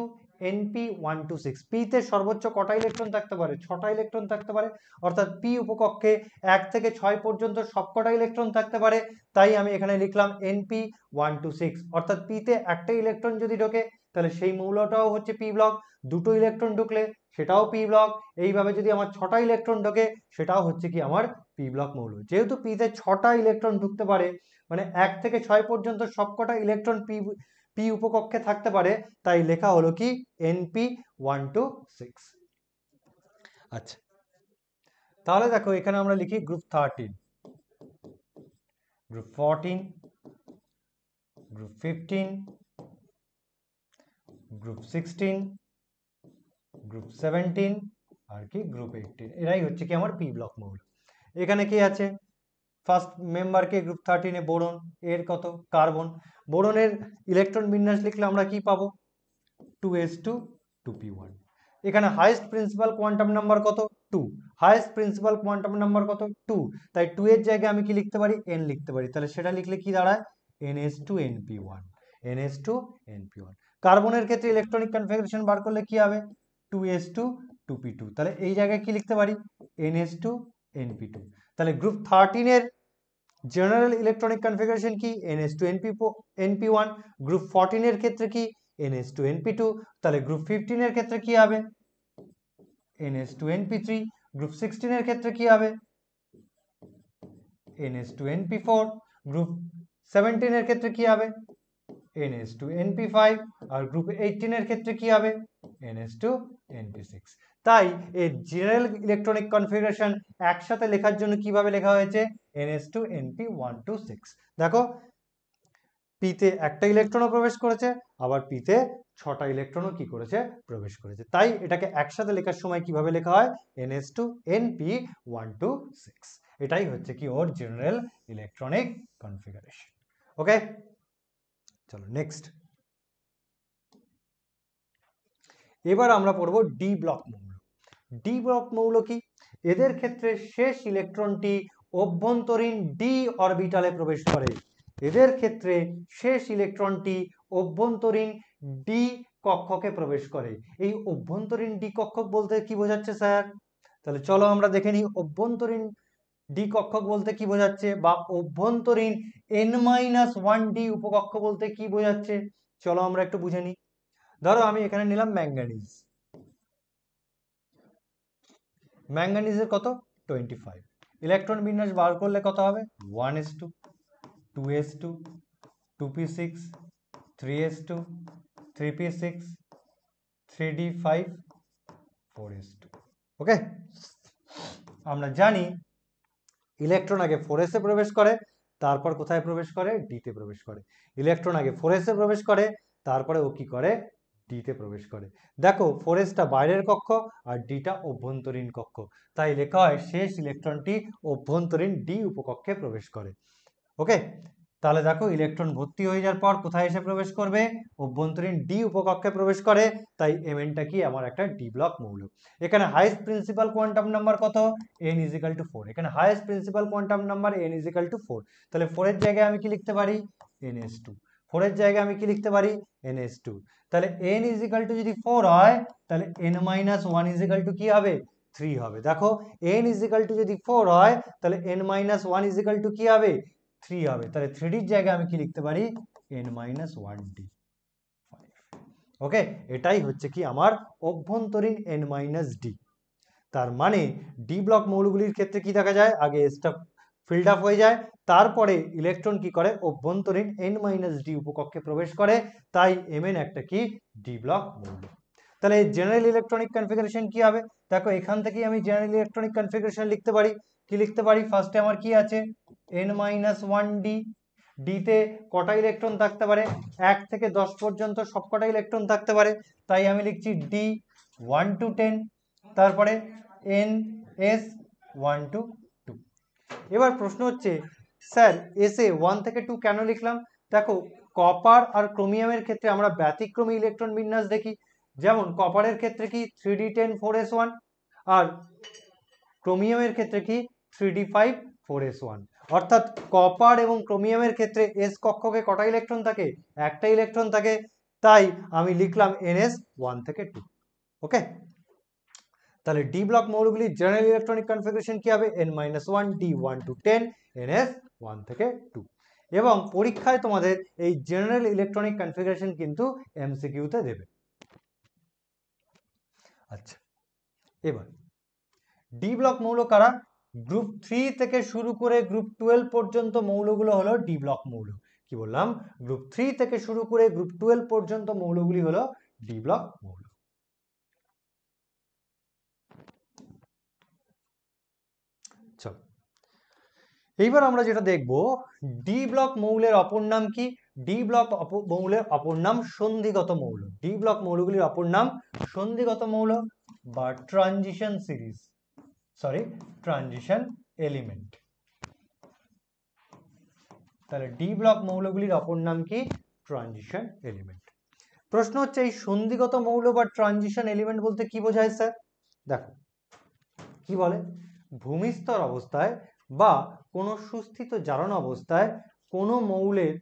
n p one two six পিতে সর্বোচ্চ কটা ইলেকট্রন থাকতে পারে ছটা ইলেকট্রন থাকতে পারে অর্থাৎ পি উপকক্ষে এক থেকে ছয় পর্যন্ত সবকটা ইলেকট্রন থাকতে পারে তাই আমি এখানে লিখলাম এনপি ওয়ান টু সিক্স অর্থাৎ পিতে একটা ইলেকট্রন যদি ঢোকে তাহলে সেই মৌলটাও হচ্ছে পি ব্লক দুটো ইলেকট্রন ঢুকলে সেটাও পি ব্লক এইভাবে যদি আমার ছটা ইলেকট্রন ঢোকে সেটাও হচ্ছে কি আমার পি ব্লক মৌল যেহেতু পিতে ছটা ইলেকট্রন ঢুকতে পারে মানে এক থেকে ছয় পর্যন্ত সবকটা ইলেকট্রন পি পি উপকক্ষে থাকতে পারে তাই লেখা হলো কি এনপি ওয়ান টু সিক্স আচ্ছা তাহলে দেখো এখানে আমরা লিখি group thirteen group fourteen group fifteen group sixteen group seventeen আর কি গ্রুপ এইটিন এরাই হচ্ছে কি আমার পি ব্লক মৌল এখানে কি আছে ফার্স্ট মেম্বারকে গ্রুপ থার্টিনে বোরন এর কত কার্বন বোরনের ইলেকট্রন বিন্যাস লিখলে আমরা কি পাবো two s two two p one এখানে হাইয়েস্ট প্রিন্সিপাল কোয়ান্টাম নাম্বার কত two highest principal quantum number কত টু তাই টু এর জায়গায় আমি কি লিখতে পারি এন লিখতে পারি তাহলে সেটা লিখলে কি দাঁড়ায় n S two n p one n S two n p one কার্বনের ক্ষেত্রে ইলেকট্রনিক কনফিগারেশন বার করলে কি হবে two s two two P two তাহলে এই জায়গায় কি লিখতে পারি n S two n p two তাহলে গ্রুপ থার্টিনের জেনারেল ইলেকট্রনিক কনফিগারেশন কি n s two n p n p one group ফর্টিনের ক্ষেত্রে কি এনএস টু এনপি টু তাহলে গ্রুপ ফিফটিনের ক্ষেত্রে কি হবে n s two NP three group সিক্সটিনের ক্ষেত্রে কি হবে n s two n p four group সেভেন্টিনের ক্ষেত্রে কি হবে এনএস টু এনপি ফাইভ আর গ্রুপ এইটিনের ক্ষেত্রে কি হবে এনএস টু এনপি সিক্স তাই এর জেনারেল ইলেকট্রনিক কনফিগারেশন একসাথে লেখার জন্য কিভাবে লেখা হয়েছে n s two n p one two six দেখো পিতে একটা ইলেকট্রনও প্রবেশ করেছে আবার পিতে ছটা ইলেকট্রনও কি করেছে প্রবেশ করেছে তাই এটাকে একসাথে লেখার সময় কিভাবে লেখা হয় n s two n p one two six এটাই হচ্ছে কি ওর জেনারেল ইলেকট্রনিক কনফিগারেশন ওকে চলো নেক্সট এবার আমরা পড়বো ডি ব্লক মৌল ডি ব্লক মৌল কি এদের ক্ষেত্রে শেষ ইলেকট্রনটি অভ্যন্তরীণ ডি অরবিটালে প্রবেশ করে এদের ক্ষেত্রে শেষ ইলেকট্রনটি অভ্যন্তরীণ ডি কক্ষকে প্রবেশ করে এই অভ্যন্তরীণ ডি কক্ষক বলতে কি বোঝাচ্ছে স্যার তাহলে চলো আমরা দেখে নিই অভ্যন্তরীণ ডি কক্ষক বলতে কি বোঝাচ্ছে বা অভ্যন্তরীণ এন মাইনাস ওয়ান ডি উপকক্ষ বলতে কি বোঝাচ্ছে চলো আমরা একটু বুঝে নিই ধরো আমি এখানে নিলাম ম্যাঙ্গানিজ ম্যাঙ্গানিজের কত টোয়েন্টি ফাইভ ইলেকট্রন বিন্যাস বার করলে কত হবে one s two two s two two p six three s two three p six three d five four S two okay আমরা জানি ইলেকট্রন আগে ফোর এসে প্রবেশ করে তারপর কোথায় প্রবেশ করে ডিতে প্রবেশ করে ইলেকট্রন আগে ফোর এসে প্রবেশ করে তারপরে ও কি করে ডিতে প্রবেশ করে দেখো ফোর এসটা বাইরের কক্ষ আর ডিটা অভ্যন্তরীণ কক্ষ তাই লেখা হয় শেষ ইলেকট্রনটি অভ্যন্তরীণ ডি উপকক্ষে প্রবেশ করে ওকে তাহলে দেখো ইলেকট্রন ভর্তি হয়ে যাওয়ার পর কোথায় এসে প্রবেশ করবে অভ্যন্তরীণ ডি উপকক্ষে প্রবেশ করে তাই এনটা কি আমার একটা ডি ব্লক মৌল এখানে হাইস্ট প্রিন্সিপাল কোয়ান্টাম নাম্বার কত এন ইজিক্যাল টু ফোর এখানে highest principal quantum number n is equal to four তাহলে ফোরের জায়গায় আমি কি লিখতে পারি এন এস টু ফোরের জায়গায় আমি কি লিখতে পারি এন এস টু তাহলে এন ইজিক্যাল টু যদি ফোর হয় তাহলে N minus one equal to কী হবে থ্রি হবে দেখো এন ইজিক্যাল টু যদি ফোর হয় তাহলে N minus one equal to কী হবে থ্রি হবে তাহলে থ্রিডির জায়গায় আমি কি লিখতে পারি n minus one d okay এটাই হচ্ছে কি আমার অভ্যন্তরীণ এন মাইনাস ডি তার মানে ডি ব্লক মৌলগুলির ক্ষেত্রে কি দেখা যায় আগে স্টাফ ফিল্ড আপ হয়ে যায় তারপরে ইলেকট্রন কি করে অভ্যন্তরীণ এন মাইনাস ডি উপকক্ষে প্রবেশ করে তাই এম একটা কি ডি ব্লক মূল্য তাহলে জেনারেল ইলেকট্রনিক কনফিগারেশন কি হবে দেখো এখান থেকেই আমি জেনারেল ইলেকট্রনিক কনফিগারেশন লিখতে পারি কি লিখতে পারি ফার্স্টে আমার কি আছে এন মাইনাস ওয়ান ডি ডিতে কটা ইলেকট্রন থাকতে পারে এক থেকে দশ পর্যন্ত সব কটা ইলেকট্রন থাকতে পারে তাই আমি লিখছি ডি ওয়ান টু টেন তারপরে এন এস ওয়ান টু এবার প্রশ্ন হচ্ছে স্যার এসে ওয়ান থেকে টু কেন লিখলাম দেখো কপার আর ক্রোমিয়ামের ক্ষেত্রে আমরা ব্যতিক্রমী ইলেকট্রন বিন্যাস দেখি যেমন কপারের ক্ষেত্রে কি three D ten four S one আর ক্রোমিয়ামের ক্ষেত্রে কি three d five four S one অর্থাৎ কপার এবং ক্রোমিয়ামের ক্ষেত্রে এস কক্ষকে কটা ইলেকট্রন থাকে একটা ইলেকট্রন থাকে তাই আমি লিখলাম এন এস ওয়ান থেকে টু ওকে তাহলে ডি ব্লক মৌলগুলি জেনারেল ইলেকট্রনিক কনফিগারেশন কি হবে n minus one d one two ten n s one থেকে টু এবং পরীক্ষায় তোমাদের এই জেনারেল ইলেকট্রনিক কনফিগারেশন কিন্তু এমসিকিউতে দেবে আচ্ছা এবার ডি ব্লক মৌল কারা গ্রুপ থ্রি থেকে শুরু করে গ্রুপ টুয়েলভ পর্যন্ত মৌলগুলো হলো ডি ব্লক মৌল কি বললাম গ্রুপ থ্রি থেকে শুরু করে গ্রুপ টুয়েলভ পর্যন্ত মৌলগুলি হলো ডি ব্লক মৌল এইবার আমরা যেটা দেখব ডি ব্লক মৌলের অপর নাম কি ডি ব্লক মৌলের অপর নাম সন্ধিগত মৌল ডি ব্লক মৌলগুলির অপর নাম সন্ধিগত মৌল বা transition series sorry transition element তাহলে ডি ব্লক মৌলগুলির অপর নাম কি ট্রানজিশন এলিমেন্ট প্রশ্ন হচ্ছে এই সন্ধিগত মৌল বা ট্রানজিশন এলিমেন্ট বলতে কি বোঝায় স্যার দেখো কি বলে ভূমিস্তর অবস্থায় বা কোনো সুস্থিত জারণ অবস্থায় কোনো মৌলের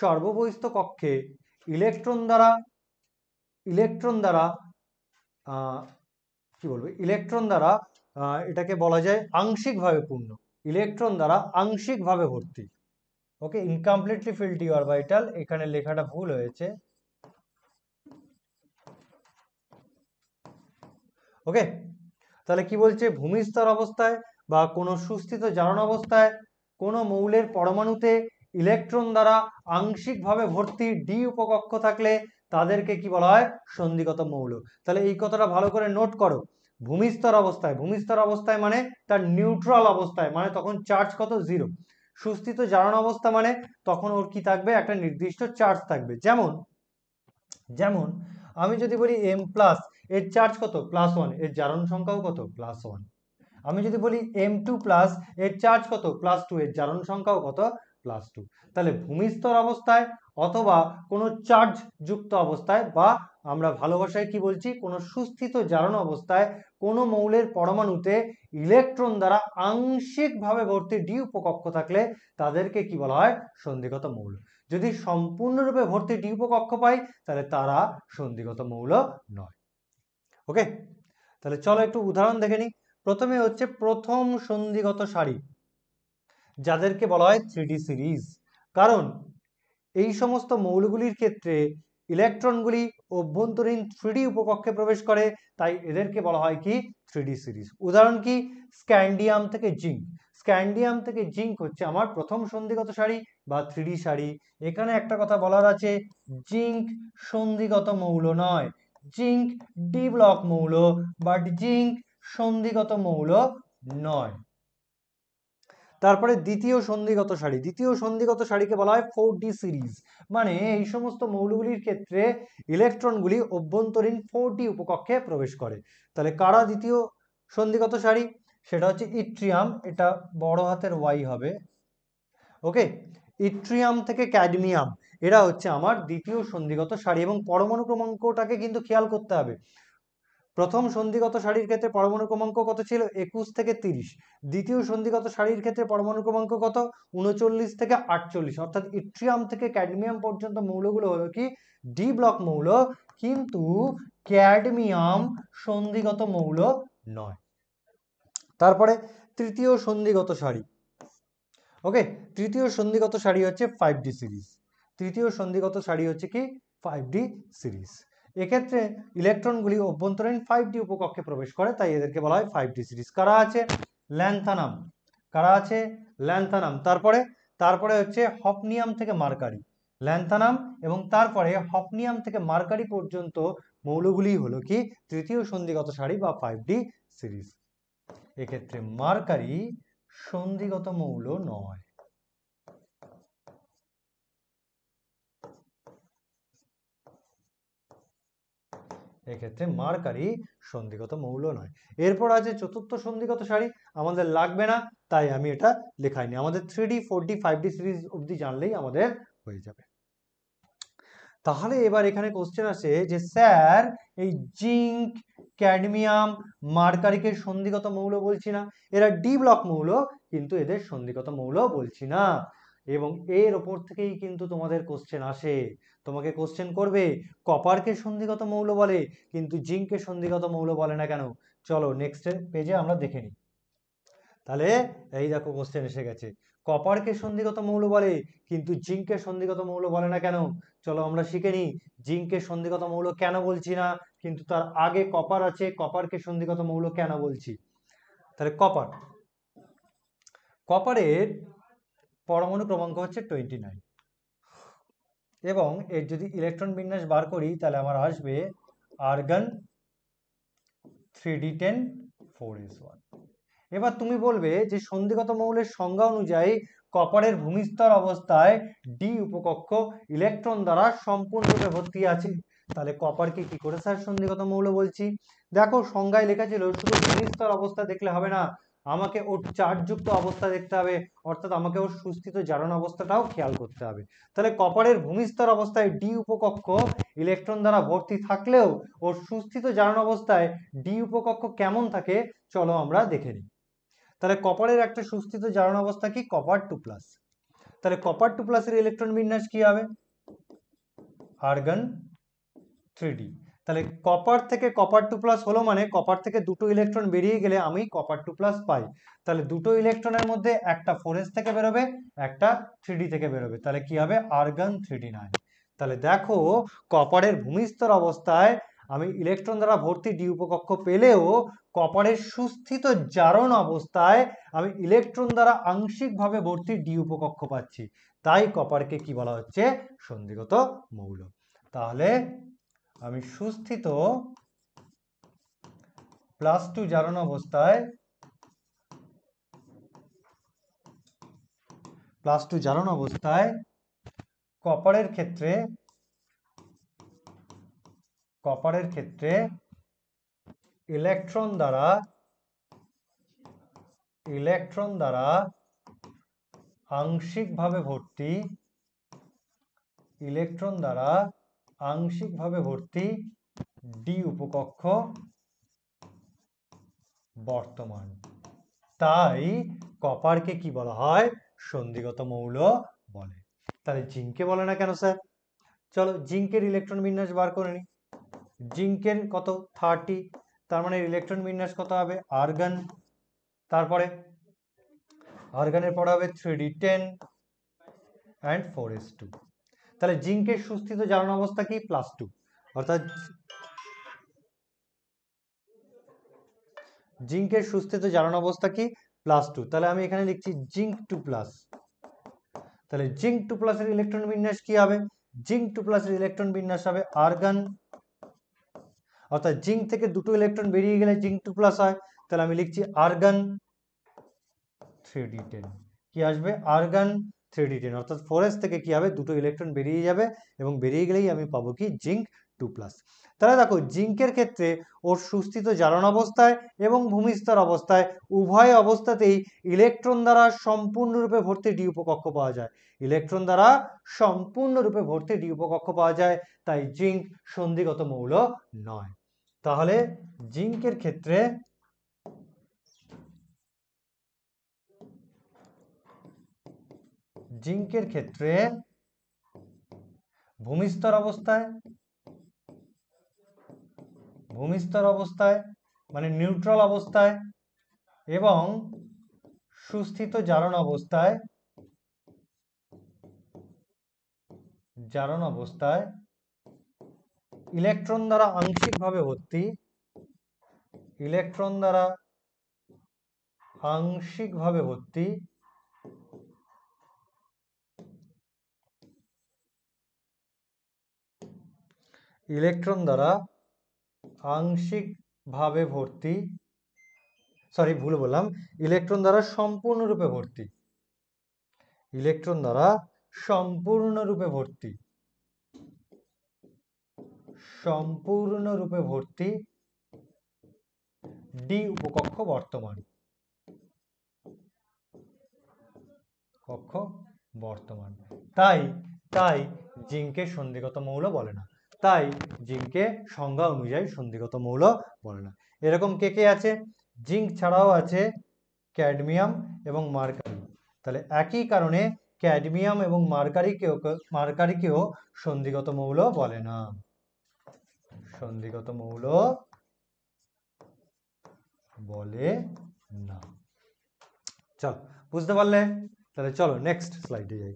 সর্ববৈস্থ কক্ষে ইলেকট্রন দ্বারা ইলেকট্রন দ্বারা কি বলবো ইলেকট্রন দ্বারা এটাকে বলা যায় আংশিকভাবে পূর্ণ ইলেকট্রন দ্বারা আংশিকভাবে ভর্তি okay incompletely filled your vital এখানে লেখাটা ভুল হয়েছে ওকে তাহলে কি বলছে ভূমিস্তর অবস্থায় বা কোনো সুস্থিত জারণ অবস্থায় কোনো মৌলের পরমাণুতে ইলেকট্রন দ্বারা আংশিকভাবে ভর্তি ডি উপকক্ষ থাকলে তাদেরকে কি বলা হয় সন্ধিগত মৌল তাহলে এই কথাটা ভালো করে নোট করো ভূমিস্তর অবস্থায় ভূমিস্তর অবস্থায় মানে তার নিউট্রাল অবস্থায় মানে তখন চার্জ কত জিরো সুস্থিত জারণ অবস্থা মানে তখন ওর কি থাকবে একটা নির্দিষ্ট চার্জ থাকবে যেমন যেমন আমি যদি বলি এম প্লাস এর চার্জ কত প্লাস ওয়ান এর জারণ সংখ্যাও কত প্লাস ওয়ান আমি যদি বলি এম টু প্লাস এর চার্জ কত প্লাস টু এর জারণ সংখ্যাও কত প্লাস টু তাহলে ভূমিস্তর অবস্থায় অথবা কোনো চার্জ যুক্ত অবস্থায় বা আমরা ভালোবাসায় কি বলছি কোনো সুস্থিত জারণ অবস্থায় কোনো মৌলের পরমাণুতে ইলেকট্রন দ্বারা আংশিকভাবে ভর্তি ডি উপকক্ষ থাকলে তাদেরকে কি বলা হয় সন্ধিগত মৌল যদি সম্পূর্ণরূপে ভর্তি ডি উপকক্ষ পাই তাহলে তারা সন্ধিগত মৌল নয় ওকে তাহলে চলো একটু উদাহরণ দেখে নিই প্রথমে হচ্ছে প্রথম সন্ধিগত সারি যাদেরকে বলা হয় থ্রিডি সিরিজ কারণ এই সমস্ত মৌলগুলির ক্ষেত্রে ইলেকট্রনগুলি অভ্যন্তরীণ থ্রিডি উপকক্ষে প্রবেশ করে তাই এদেরকে বলা হয় কি থ্রিডি সিরিজ উদাহরণ কি স্ক্যান্ডিয়াম থেকে জিঙ্ক স্ক্যান্ডিয়াম থেকে জিঙ্ক হচ্ছে আমার প্রথম সন্ধিগত শাড়ি বা থ্রিডি শাড়ি এখানে একটা কথা বলার আছে জিঙ্ক সন্ধিগত মৌল নয় জিঙ্ক ডি ব্লক মৌল বাট জিঙ্ক সন্ধিগত মৌল নয় তারপরে দ্বিতীয় সন্ধিগত সারি দ্বিতীয় সন্ধিগত সারিকে বলা হয় ফোর ডি সিরিজ মানে এই সমস্ত মৌলগুলির ক্ষেত্রে ইলেকট্রনগুলি অভ্যন্তরীণ ফোর ডি উপকক্ষে প্রবেশ করে তাহলে কারা দ্বিতীয় সন্ধিগত সারি সেটা হচ্ছে ইট্রিয়াম এটা বড় হাতের ওয়াই হবে ওকে ইট্রিয়াম থেকে ক্যাডমিয়াম এরা হচ্ছে আমার দ্বিতীয় সন্ধিগত সারি এবং পরমাণু ক্রমাঙ্কটাকে কিন্তু খেয়াল করতে হবে প্রথম সন্ধিগত সারির ক্ষেত্রে পরমাণু ক্রমাঙ্ক কত ছিল একুশ থেকে তিরিশ দ্বিতীয় সন্ধিগত সারির ক্ষেত্রে পরমাণু ক্রমাঙ্ক কত উনচল্লিশ থেকে আটচল্লিশ অর্থাৎ ইট্রিয়াম থেকে ক্যাডমিয়াম পর্যন্ত মৌলগুলো হলো কি ডি ব্লক মৌল কিন্তু ক্যাডমিয়াম সন্ধিগত মৌল নয় তারপরে তৃতীয় সন্ধিগত সারি ওকে তৃতীয় সন্ধিগত সারি হচ্ছে ফাইভ ডি সিরিজ তৃতীয় সন্ধিগত সারি হচ্ছে কি ফাইভ ডি সিরিজ এক্ষেত্রে ইলেকট্রনগুলি অভ্যন্তরীণ ফাইভ ডি উপকক্ষে প্রবেশ করে তাই এদেরকে বলা হয় ফাইভ ডি সিরিজ কারা আছে ল্যান্থানাম কারা আছে ল্যান্থানাম তারপরে তারপরে হচ্ছে হপনিয়াম থেকে মার্কারি ল্যান্থানাম এবং তারপরে হপনিয়াম থেকে মার্কারি পর্যন্ত মৌলগুলি হলো কি তৃতীয় সন্ধিগত সারি বা ফাইভ ডি সিরিজ এক্ষেত্রে মার্কারি সন্ধিগত মৌল নয় এক্ষেত্রে মার্কারি সন্ধিগত মৌল নয় এরপর আছে চতুর্থ সন্ধিগত শাড়ি আমাদের লাগবে না তাই আমি এটা লেখাইনি আমাদের three D four D five D series অবধি জানলেই আমাদের হয়ে যাবে তাহলে এবার এখানে কোশ্চেন আছে যে স্যার এই জিঙ্ক ক্যাডমিয়াম মার্কারিকে সন্ধিগত মৌল বলছি না এরা ডি ব্লক মৌল কিন্তু এদের সন্ধিগত মৌল বলছি না এবং এর ওপর থেকেই কিন্তু তোমাদের কোশ্চেন আসে তোমাকে কোশ্চেন করবে কপারকে সন্ধিগত মৌল বলে কিন্তু জিঙ্ককে সন্ধিগত মৌল বলে না কেন চলো নেক্সট পেজে আমরা দেখে নিই তাহলে এই দেখো কোশ্চেন এসে গেছে কপারকে সন্ধিগত মৌল বলে কিন্তু জিঙ্কের সন্ধিগত মৌল বলে না কেন চলো আমরা শিখে নিই জিঙ্কের সন্ধিগত মৌল কেন বলছি না কিন্তু তার আগে কপার আছে কপারকে সন্ধিগত মৌল কেন বলছি তাহলে কপার কপারের পরমাণু ক্রমাঙ্ক হচ্ছে টোয়েন্টি নাইন এবং এর যদি ইলেকট্রন বিন্যাস বার করি তাহলে আমার আসবে argon three D ten four S one এবার তুমি বলবে যে সন্ধিগত মৌলের সংজ্ঞা অনুযায়ী কপারের ভূমিস্তর অবস্থায় ডি উপকক্ষ ইলেকট্রন দ্বারা সম্পূর্ণরূপে ভর্তি আছে তাহলে কপারকে কি করে স্যার সন্ধিগত মৌল বলছি দেখো সংজ্ঞায় লেখা ছিল শুধু ভূমিস্তর অবস্থা দেখলে হবে না আমাকে ওর চার্জযুক্ত অবস্থা দেখতে হবে অর্থাৎ আমাকে ওর সুস্থিত জারণ অবস্থাটাও খেয়াল করতে হবে তাহলে কপারের ভূমিস্তর অবস্থায় ডি উপকক্ষ ইলেকট্রন দ্বারা ভর্তি থাকলেও ওর সুস্থিত জারণ অবস্থায় ডি উপকক্ষ কেমন থাকে চলো আমরা দেখে নিই তাহলে কপারের একটা সুস্থিত জারণ অবস্থা কি কপার টু প্লাস তাহলে কপার টু প্লাসের ইলেকট্রন বিন্যাস কি হবে আর্গন থ্রি ডি তাহলে কপার থেকে কপার টু প্লাস হলো মানে কপার থেকে দুটো ইলেকট্রন বেরিয়ে গেলে আমি কপার টু প্লাস পাই তাহলে দুটো ইলেকট্রনের মধ্যে একটা ফোর থেকে বেরোবে একটা থ্রি থেকে বেরোবে তাহলে কি হবে আর্গান থ্রি নাইন তাহলে দেখো কপারের ভূমিস্তর অবস্থায় আমি ইলেকট্রন দ্বারা ভর্তি ডি উপকক্ষ পেলেও কপারের সুস্থিত জারণ অবস্থায় আমি ইলেকট্রন দ্বারা আংশিকভাবে ভর্তি ডি উপকক্ষ পাচ্ছি তাই কপারকে কি বলা হচ্ছে সন্ধিগত মৌল তাহলে আমি সুস্থিত প্লাস টু জারণ অবস্থায় প্লাস টু জারণ অবস্থায় কপারের ক্ষেত্রে কপারের ক্ষেত্রে ইলেকট্রন দ্বারা ইলেকট্রন দ্বারা আংশিকভাবে ভর্তি ইলেকট্রন দ্বারা আংশিকভাবে ভর্তি ডি উপকক্ষ বর্তমান তাই কপারকে কি বলা হয় সন্ধিগত মৌল বলে তাহলে জিঙ্কে বলে না কেন স্যার চলো জিঙ্কের ইলেকট্রন বিন্যাস বার করে নিই জিঙ্কের কত থার্টি তার মানে ইলেকট্রন বিন্যাস কত হবে আর্গান তারপরে আর্গানের পর হবে three D ten and four S two তাহলে জিঙ্কের সুস্থিত জারণ অবস্থা কি প্লাস টু অর্থাৎ জিঙ্কের সুস্থিত জারণ অবস্থা কি প্লাস টু তাহলে আমি এখানে লিখছি জিঙ্ক টু প্লাস তাহলে জিঙ্ক টু প্লাসের ইলেকট্রন বিন্যাস কি হবে জিঙ্ক টু প্লাসের ইলেকট্রন বিন্যাস হবে আর্গান অর্থাৎ জিঙ্ক থেকে দুটো ইলেকট্রন বেরিয়ে গেলে জিঙ্ক টু প্লাস হয় তাহলে আমি লিখছি আর্গান থ্রি ডি টেন কি আসবে আর্গান থ্রি ডি টেন অর্থাৎ ফোর এস থেকে কী হবে দুটো ইলেকট্রন বেরিয়ে যাবে এবং বেরিয়ে গেলেই আমি পাবো কি জিঙ্ক টু প্লাস তাহলে দেখো জিঙ্কের ক্ষেত্রে ওর সুস্থিত জারণ অবস্থায় এবং ভূমিস্তর অবস্থায় উভয় অবস্থাতেই ইলেকট্রন দ্বারা সম্পূর্ণরূপে ভর্তি ডি উপকক্ষ পাওয়া যায় ইলেকট্রন দ্বারা সম্পূর্ণরূপে ভর্তি ডি উপকক্ষ পাওয়া যায় তাই জিঙ্ক সন্ধিগত মৌল নয় তাহলে জিঙ্কের ক্ষেত্রে জিঙ্কের ক্ষেত্রে ভূমিস্তর অবস্থায় ভূমিস্তর অবস্থায় মানে নিউট্রাল অবস্থায় এবং সুস্থিত জারণ অবস্থায় জারণ অবস্থায় ইলেকট্রন দ্বারা আংশিকভাবে ভর্তি ইলেকট্রন দ্বারা আংশিকভাবে ভর্তি ইলেকট্রন দ্বারা আংশিকভাবে ভর্তি সরি ভুল বললাম ইলেকট্রন দ্বারা সম্পূর্ণরূপে ভর্তি ইলেকট্রন দ্বারা সম্পূর্ণরূপে ভর্তি সম্পূর্ণরূপে ভর্তি ডি উপকক্ষ বর্তমান কক্ষ বর্তমান তাই তাই জিঙ্কের সন্ধিগত মৌল বলে না তাই জিঙ্ককে সংজ্ঞা অনুযায়ী সন্ধিগত মৌল বলে না এরকম কে কে আছে জিঙ্ক ছাড়াও আছে ক্যাডমিয়াম এবং মার্কারি তাহলে একই কারণে ক্যাডমিয়াম এবং মার্কারিকেও মার্কারিকেও সন্ধিগত মৌল বলে না সন্ধিগত মৌল বলে না চল বুঝতে পারলে তাহলে চলো নেক্সট স্লাইডে যাই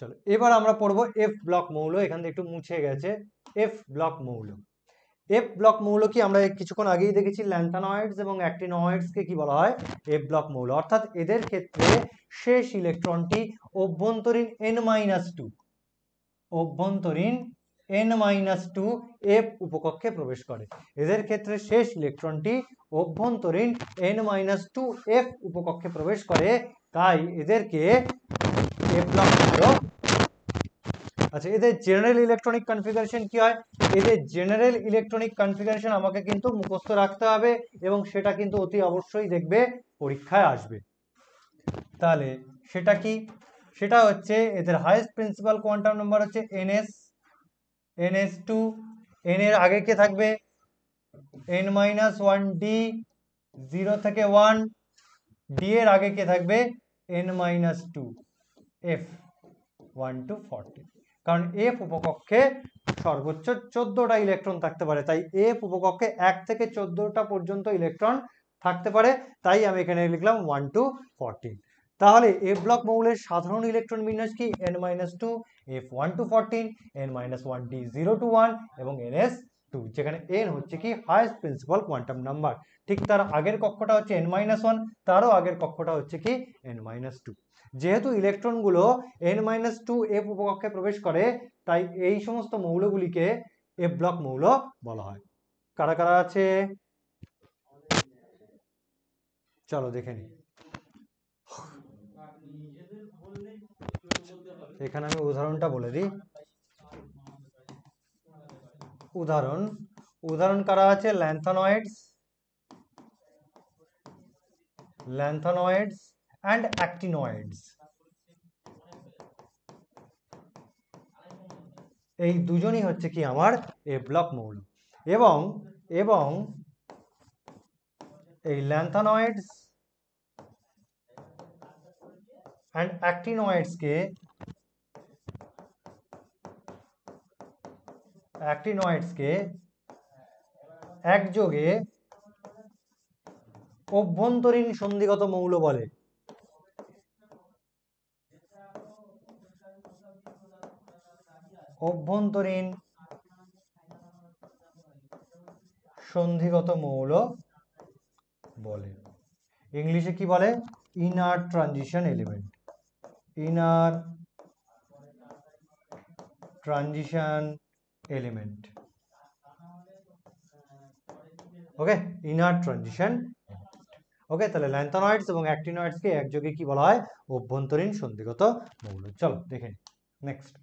চলো এবার আমরা পড়বো এফ ব্লক মৌল এখান থেকে একটু মুছে গেছে এফ ব্লক মৌল এফ ব্লক মৌল কি আমরা কিছুক্ষণ আগেই দেখেছি ল্যান্থানয়েডস এবং অ্যাক্টিনয়েডসকে কি বলা হয় এফ ব্লক মৌল অর্থাৎ এদের ক্ষেত্রে শেষ ইলেকট্রনটি অভ্যন্তরীণ এন মাইনাস টু অভ্যন্তরীণ এন মাইনাস টু এফ উপকক্ষে প্রবেশ করে এদের ক্ষেত্রে শেষ ইলেকট্রনটি অভ্যন্তরীণ এন মাইনাস টু এফ উপকক্ষে প্রবেশ করে তাই এদেরকে এফ ব্লক আচ্ছা এদের জেনারেল ইলেকট্রনিক কনফিগারেশন কি হয় এদের জেনারেল ইলেকট্রনিক কনফিগারেশন আমাকে কিন্তু মুখস্থ রাখতে হবে এবং সেটা কিন্তু অতি অবশ্যই দেখবে পরীক্ষায় আসবে তাহলে সেটা কি সেটা হচ্ছে এদের হায়েস্ট প্রিন্সিপাল কোয়ান্টাম নাম্বার হচ্ছে এনএস এনএস টু এন এর আগে কে থাকবে N minus one D zero থেকে ওয়ান ডি এর আগে কে থাকবে N minus two F one two fourteen কারণ এফ উপকক্ষে সর্বোচ্চ চোদ্দোটা ইলেকট্রন থাকতে পারে তাই এফ উপকক্ষে এক থেকে চোদ্দোটা পর্যন্ত ইলেকট্রন থাকতে পারে তাই আমি এখানে লিখলাম ওয়ান টু ফোরটিন তাহলে এফ ব্লক মৌলের সাধারণ ইলেকট্রন বিন্যাস কি N minus two F one two fourteen N minus one D zero two one এবং এন এস টু যেখানে এন হচ্ছে কি হায়েস্ট প্রিন্সিপাল কোয়ান্টাম নাম্বার ঠিক তার আগের কক্ষটা হচ্ছে এন মাইনাস ওয়ান তারও আগের কক্ষটা হচ্ছে কি এন মাইনাস টু যেহেতু ইলেকট্রনগুলো এন মাইনাস টু এফ উপকক্ষে প্রবেশ করে তাই এই সমস্ত মৌলগুলিকে এফ ব্লক মৌল বলা হয় কারা কারা আছে চলো দেখে নি এখানে আমি উদাহরণটা বলে দিই উদাহরণ উদাহরণ কারা আছে ল্যান্থানয়েডস ল্যান্থানয়েডস and actinoids এই দুজনই হচ্ছে কি আমার এ ব্লক মৌল এবং এবং এই ল্যান্থানয়েডস অ্যান্ড অ্যাক্টিনয়েডসকে অ্যাক্টিনয়েডসকে একযোগে অভ্যন্তরীণ সন্ধিগত মৌল বলে অভ্যন্তরীণ সন্ধিগত মৌল বলে ইংলিশে কি বলে inner transition element inner transition element okay inner transition okay তাহলে ল্যান্থানয়েডস এবং অ্যাক্টিনয়েডসকে একযোগে কি বলা হয় অভ্যন্তরীণ সন্ধিগত মৌল চলো দেখে নেক্সট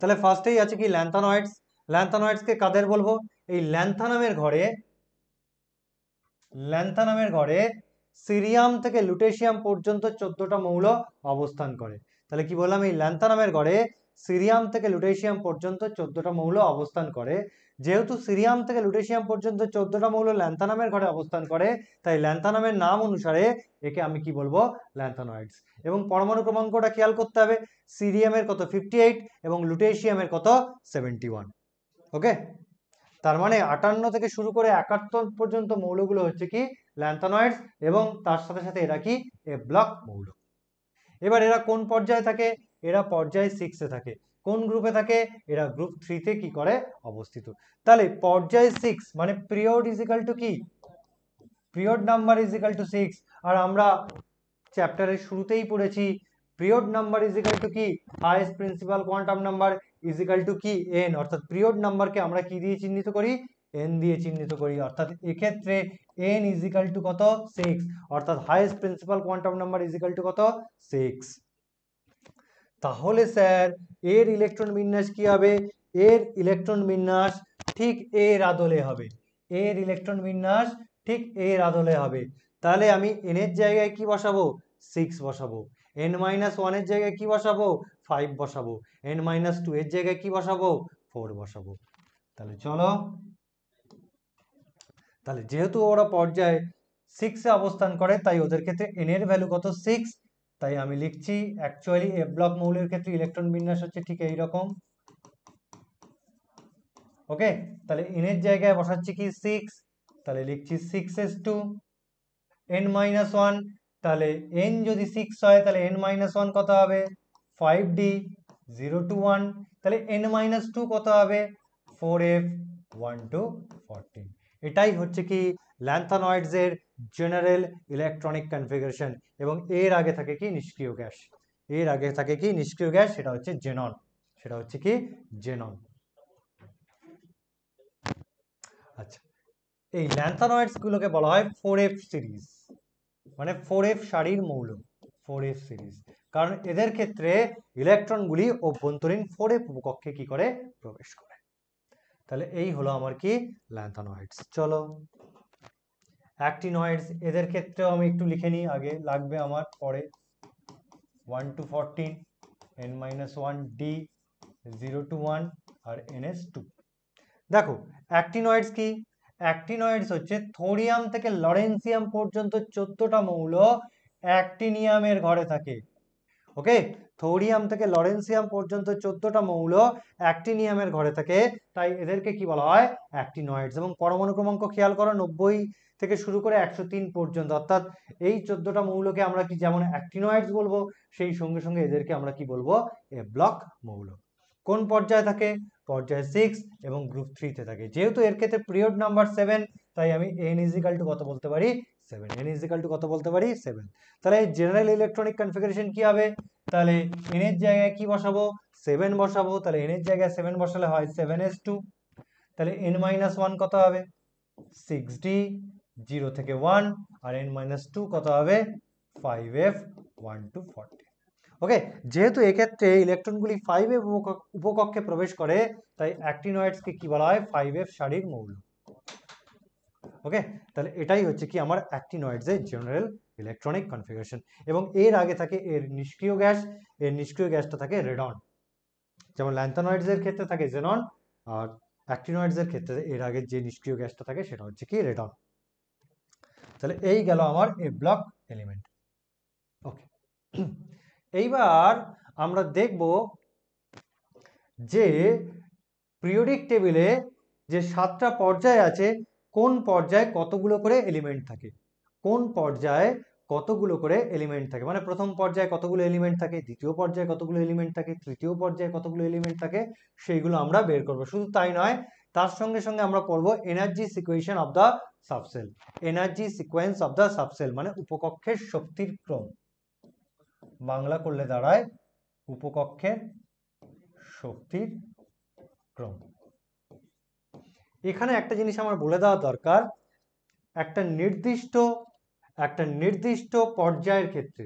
তাহলে ফার্স্টেই আছে কি ল্যান্থানয়েডস ল্যান্থানয়েডসকে কাদের বলবো এই ল্যান্থানামের ঘরে ল্যান্থানামের ঘরে সিরিয়াম থেকে লুটেশিয়াম পর্যন্ত চোদ্দোটা মৌল অবস্থান করে তাহলে কি বললাম এই ল্যান্থানামের ঘরে সিরিয়াম থেকে লুটেশিয়াম পর্যন্ত চোদ্দটা মৌল অবস্থান করে যেহেতু সিরিয়াম থেকে লুটেশিয়াম পর্যন্ত চোদ্দটা মৌল ল্যান্থানামের ঘরে অবস্থান করে তাই ল্যান্থানামের নাম অনুসারে একে আমি কি বলবো ল্যান্থানয়েডস এবং পরমাণু ক্রমাঙ্কটা খেয়াল করতে হবে সিরিয়ামের কত ফিফটি এইট এবং লুটেশিয়ামের কত সেভেন্টি ওয়ান ওকে তার মানে আটান্ন থেকে শুরু করে একাত্তর পর্যন্ত মৌলগুলো হচ্ছে কি ল্যান্থানয়েডস এবং তার সাথে সাথে এরা কি এ ব্লক মৌল এবার এরা কোন পর্যায়ে থাকে এরা পর্যায় সিক্সে থাকে কোন গ্রুপে থাকে এরা গ্রুপ থ্রিতে কি করে অবস্থিত তাহলে পর্যায় সিক্স মানে পিরিয়ড ইজিক্যাল টু কি period number is equal to six আর আমরা চ্যাপ্টারের শুরুতেই পড়েছি পিরিয়ড নাম্বার ইজিক্যাল টু কি highest principal quantum number is equal to কি এন অর্থাৎ পিরিয়ড নাম্বারকে আমরা কি দিয়ে চিহ্নিত করি এন দিয়ে চিহ্নিত করি অর্থাৎ এক্ষেত্রে এন ইজিক্যাল টু কত সিক্স অর্থাৎ highest principal quantum number is equal to কত সিক্স তাহলে স্যার এর ইলেকট্রন বিন্যাস কি হবে এর ইলেকট্রন বিন্যাস ঠিক এর আদলে হবে এর ইলেকট্রন বিন্যাস ঠিক এর আদলে হবে তাহলে আমি এনের জায়গায় কি বসাবো সিক্স বসাবো এন মাইনাস ওয়ানের জায়গায় কি বসাবো ফাইভ বসাবো এন মাইনাস টু এর জায়গায় কি বসাবো ফোর বসাবো তাহলে চলো তাহলে যেহেতু ওরা পর্যায়ে সিক্সে অবস্থান করে তাই ওদের ক্ষেত্রে এন এর ভ্যালু কত সিক্স তাই আমি লিখছি অ্যাকচুয়ালি এফ ব্লক মৌলের ক্ষেত্রে ইলেকট্রন বিন্যাস হচ্ছে ঠিক এইরকম ওকে তাহলে এনের জায়গায় বসাচ্ছি কি সিক্স তাহলে লিখছি six S two N minus one তাহলে এন যদি সিক্স হয় তাহলে এন মাইনাস ওয়ান কত হবে five D zero two one তাহলে এন মাইনাস টু কত হবে four F one two fourteen এটাই হচ্ছে কি ল্যান্থানয়েডসের জেনারেল ইলেকট্রনিক কনফিগারেশন এবং এর আগে থাকে কি নিষ্ক্রিয় গ্যাস এর আগে থাকে কি নিষ্ক্রিয় গ্যাস সেটা হচ্ছে জেনন সেটা হচ্ছে কি জেনন আচ্ছা এই ল্যান্থানয়েডসগুলোকে বলা হয় ফোর এফ সিরিজ মানে ফোর এফ সারির মৌল ফোর এফ সিরিজ কারণ এদের ক্ষেত্রে ইলেকট্রনগুলি অভ্যন্তরীণ ফোর এফ উপকক্ষে কি করে প্রবেশ করে তাহলে এই হলো আমার কি ল্যান্থানয়েডস চলো অ্যাক্টিনয়েডস এদের ক্ষেত্রেও আমি একটু লিখে নিই আগে লাগবে আমার পরে one two fourteen N minus one D zero two one আর এনএস টু দেখো অ্যাক্টিনয়েডস কি অ্যাক্টিনয়েডস হচ্ছে থোরিয়াম থেকে লরেন্সিয়াম পর্যন্ত চোদ্দটা মৌল অ্যাক্টিনিয়ামের ঘরে থাকে ওকে থোরিয়াম থেকে লরেন্সিয়াম পর্যন্ত চোদ্দটা মৌল অ্যাক্টিনিয়ামের ঘরে থাকে তাই এদেরকে কি বলা হয় অ্যাক্টিনয়েডস এবং পরমাণু ক্রমাঙ্ক খেয়াল করো নব্বই থেকে শুরু করে একশো পর্যন্ত অর্থাৎ এই চোদ্দটা মৌলকে আমরা কি যেমন অ্যাক্টিনয়েডস বলবো সেই সঙ্গে সঙ্গে এদেরকে আমরা কি বলবো এ ব্লক মৌল কোন পর্যায়ে থাকে পর্যায় সিক্স এবং গ্রুপ থ্রিতে থাকে যেহেতু এর ক্ষেত্রে পিরিয়ড নাম্বার সেভেন তাই আমি এন ইজিক্যাল টু কত বলতে পারি সেভেন এন ইজিক্যাল টু কত বলতে পারি সেভেন তাহলে জেনারেল ইলেকট্রনিক কনফিগারেশন কি হবে তাহলে এন এর জায়গায় কি বসাবো সেভেন বসাবো তাহলে এন এর জায়গায় সেভেন বসালে হয় সেভেন এস টু তাহলে এন মাইনাস ওয়ান কত হবে সিক্স ডি জিরো থেকে ওয়ান আর এন মাইনাস টু কত হবে five F one two forty okay যেহেতু এক্ষেত্রে ইলেকট্রনগুলি ফাইভ এফ উপকক্ষে প্রবেশ করে তাই অ্যাক্টিনয়েডসকে কি বলা হয় ফাইভ এফ শাড়ির মৌল ওকে তাহলে এটাই হচ্ছে কি আমার অ্যাক্টিনয়েডসের জেনারেল ইলেকট্রনিক কনফিগারেশন এবং এর আগে থাকে এর নিষ্ক্রিয় গ্যাস এর নিষ্ক্রিয় গ্যাসটা থাকে রেডন যেমন ল্যান্থানয়েডসের ক্ষেত্রে থাকে জেনন আর অ্যাক্টিনয়েডসের ক্ষেত্রে এর আগে যে নিষ্ক্রিয় গ্যাসটা থাকে সেটা হচ্ছে কি রেডন তাহলে এই গেল আমার এ ব্লক এলিমেন্ট ওকে এইবার আমরা দেখব যে পিরিয়ডিক টেবিলে যে সাতটা পর্যায় আছে কোন পর্যায়ে কতগুলো করে এলিমেন্ট থাকে কোন পর্যায়ে কতগুলো করে এলিমেন্ট থাকে মানে প্রথম পর্যায়ে কতগুলো এলিমেন্ট থাকে দ্বিতীয় পর্যায়ে কতগুলো এলিমেন্ট থাকে তৃতীয় পর্যায়ে কতগুলো এলিমেন্ট থাকে সেইগুলো আমরা বের করবো শুধু তাই নয় তার সঙ্গে সঙ্গে আমরা পড়ব energy sequence of the subshell energy sequence of the subshell মানে উপকক্ষের শক্তির ক্রম বাংলা করলে দাঁড়ায় উপকক্ষের শক্তির ক্রম এখানে একটা জিনিস আমার বলে দেওয়া দরকার একটা নির্দিষ্ট একটা নির্দিষ্ট পর্যায়ের ক্ষেত্রে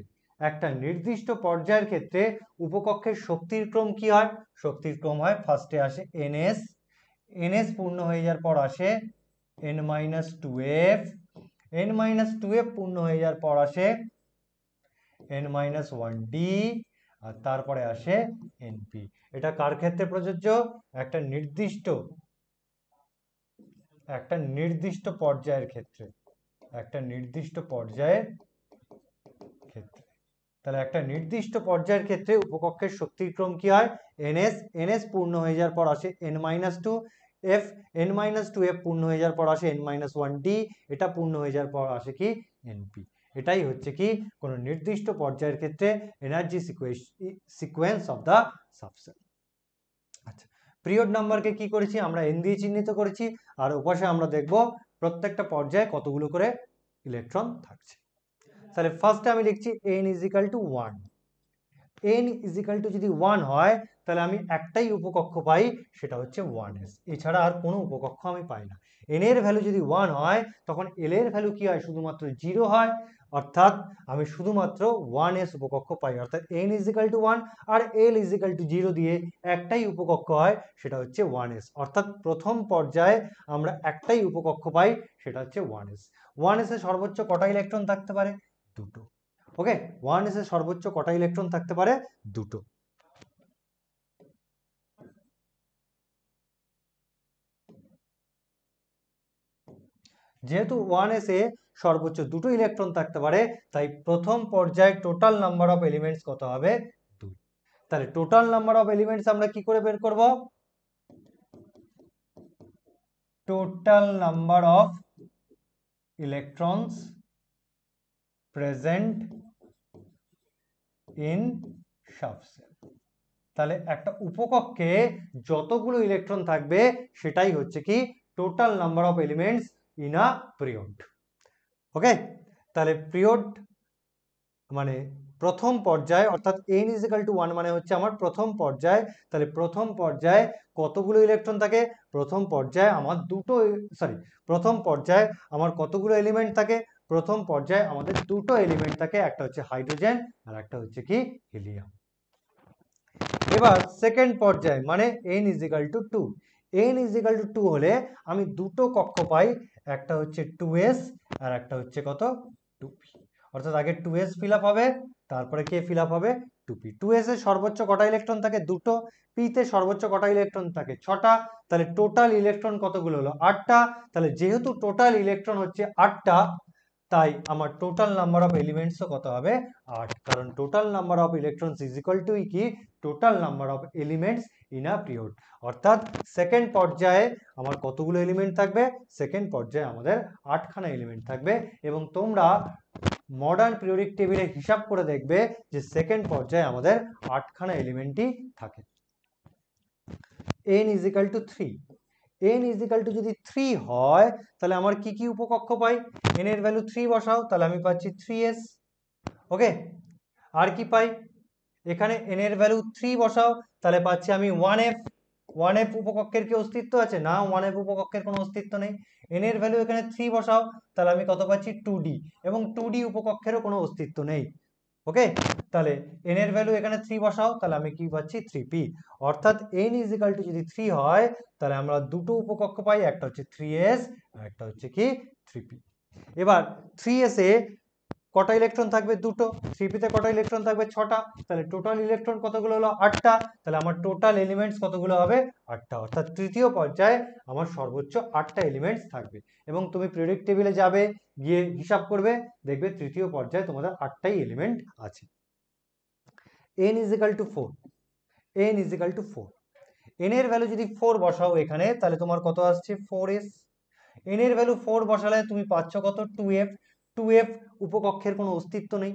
একটা নির্দিষ্ট পর্যায়ের ক্ষেত্রে উপকক্ষের শক্তির ক্রম কী হয় শক্তির ক্রম হয় ফার্স্টে আসে এনএস এনএস পূর্ণ হয়ে যাওয়ার পর আসে N minus two F N minus two F পূর্ণ হয়ে যাওয়ার পর আসে এন মাইনাস ওয়ান ডি আর তারপরে আসে এনপি এটা কার ক্ষেত্রে প্রযোজ্য একটা নির্দিষ্ট একটা নির্দিষ্ট পর্যায়ের ক্ষেত্রে একটা নির্দিষ্ট পর্যায়ের ক্ষেত্রে তাহলে একটা নির্দিষ্ট পর্যায়ের ক্ষেত্রে উপকক্ষের শক্তির ক্রম কি হয় এনএস এনএস পূর্ণ হয়ে যাওয়ার পর আসে N minus two F N minus two F পূর্ণ হয়ে যাওয়ার পর আসে এন মাইনাস ওয়ান ডি এটা পূর্ণ হয়ে যাওয়ার পর আসে কি এনপি এটাই হচ্ছে কি কোনো নির্দিষ্ট পর্যায়ের ক্ষেত্রে energy sequence of the substance আচ্ছা পিরিয়ড নাম্বারকে কি করেছি আমরা এন দিয়ে চিহ্নিত করেছি আর ওপাশে আমরা দেখব প্রত্যেকটা পর্যায়ে কতগুলো করে ইলেকট্রন থাকছে তাহলে ফার্স্টে আমি লিখছি N is equal to one N is equal to যদি ওয়ান হয় তাহলে আমি একটাই উপকক্ষ পাই সেটা হচ্ছে ওয়ান এস এছাড়া আর কোনো উপকক্ষ আমি পাই না এন এর ভ্যালু যদি ওয়ান হয় তখন এল এর ভ্যালু কি হয় শুধুমাত্র জিরো হয় অর্থাৎ আমি শুধুমাত্র ওয়ান এস উপকক্ষ পাই অর্থাৎ এন ইজিক্যাল টু ওয়ান আর এল ইজিক্যাল টু জিরো দিয়ে একটাই উপকক্ষ হয় সেটা হচ্ছে ওয়ান এস অর্থাৎ প্রথম পর্যায়ে আমরা একটাই উপকক্ষ পাই সেটা হচ্ছে ওয়ান এস ওয়ান এসে সর্বোচ্চ কটা ইলেকট্রন থাকতে পারে দুটো ওকে ওয়ান এসে সর্বোচ্চ কটা ইলেকট্রন থাকতে পারে দুটো যেহেতু ওয়ান এস এ সর্বোচ্চ দুটো ইলেকট্রন থাকতে পারে তাই প্রথম পর্যায়ে টোটাল নাম্বার অফ এলিমেন্টস কত হবে দুই তাহলে টোটাল নাম্বার অফ এলিমেন্টস আমরা কি করে বের করব total number of electrons present in shaft তাহলে একটা উপকক্ষে যতগুলো ইলেকট্রন থাকবে সেটাই হচ্ছে কি total number of elements in a period okay তাহলে পিরিয়ড মানে প্রথম পর্যায়ে অর্থাৎ এন ইজিক্যাল টু ওয়ান মানে হচ্ছে আমার প্রথম পর্যায়ে তাহলে প্রথম পর্যায়ে কতগুলো ইলেকট্রন থাকে প্রথম পর্যায়ে আমার দুটো সরি e- প্রথম পর্যায়ে আমার কতগুলো এলিমেন্ট থাকে প্রথম পর্যায়ে আমাদের দুটো এলিমেন্ট থাকে একটা হচ্ছে হাইড্রোজেন আর একটা হচ্ছে কি হিলিয়াম এবার সেকেন্ড পর্যায়ে মানে N is equal to two N is equal to two হলে আমি দুটো কক্ষ পাই একটা হচ্ছে টু এস আর একটা হচ্ছে কত টু পি অর্থাৎ আগে টু এস ফিল হবে তারপরে কে ফিল হবে টু পি টু এস সর্বোচ্চ কটা ইলেকট্রন থাকে দুটো পিতে সর্বোচ্চ কটা ইলেকট্রন থাকে ছটা তাহলে টোটাল ইলেকট্রন কতগুলো হলো আটটা তাহলে যেহেতু টোটাল ইলেকট্রন হচ্ছে আটটা তাই আমার টোটাল নাম্বার অফ এলিমেন্টসও কত হবে আট কারণ total number of electrons is equal to কি total number of elements in a period অর্থাৎ সেকেন্ড পর্যায়ে আমার কতগুলো এলিমেন্ট থাকবে সেকেন্ড পর্যায়ে আমাদের আটখানা এলিমেন্ট থাকবে এবং তোমরা মডার্ন পিরিয়ডিক টেবিলে হিসাব করে দেখবে যে সেকেন্ড পর্যায়ে আমাদের আটখানা এলিমেন্টই থাকে N is equal to three N is equal to যদি থ্রি হয় তাহলে আমার কি কি উপকক্ষ পাই এন এর ভ্যালু থ্রি বসাও তাহলে আমি পাচ্ছি থ্রি এস ওকে আর কি পাই এখানে এন এর ভ্যালু থ্রি বসাও তাহলে পাচ্ছি আমি ওয়ান এফ ওয়ান এফ উপকক্ষের কি অস্তিত্ব আছে না ওয়ান এফ উপকক্ষের কোনো অস্তিত্ব নেই এন এর ভ্যালু এখানে থ্রি বসাও তাহলে আমি কত পাচ্ছি টু ডি এবং টু ডি উপকক্ষেরও কোনো অস্তিত্ব নেই ওকে তাহলে এন এর ভ্যালু এখানে থ্রি বসাও তাহলে আমি কি পাচ্ছি থ্রি পি অর্থাৎ এন ইকাল টু যদি থ্রি হয় তাহলে আমরা দুটো উপকক্ষ পাই একটা হচ্ছে থ্রি এস আর একটা হচ্ছে কি থ্রি পি এবার থ্রি এসে কটা ইলেকট্রন থাকবে দুটো থ্রি পিতে কটা ইলেকট্রন থাকবে ছটা তাহলে টোটাল ইলেকট্রন কতগুলো হলো আটটা তাহলে আমার টোটাল এলিমেন্টস কতগুলো হবে আটটা অর্থাৎ তৃতীয় পর্যায়ে আমার সর্বোচ্চ আটটা এলিমেন্টস থাকবে এবং তুমি প্রেডিক্ট টেবিলে যাবে গিয়ে হিসাব করবে দেখবে তৃতীয় পর্যায়ে তোমাদের আটটাই এলিমেন্ট আছে N is equal to four N is equal to four N এর ভ্যালু যদি ফোর বসাও এখানে তাহলে তোমার কত আসছে ফোর এস এন এর ভ্যালু ফোর বসালে তুমি পাচ্ছ কত টু এফ টু এফ উপকক্ষের কোনো অস্তিত্ব নেই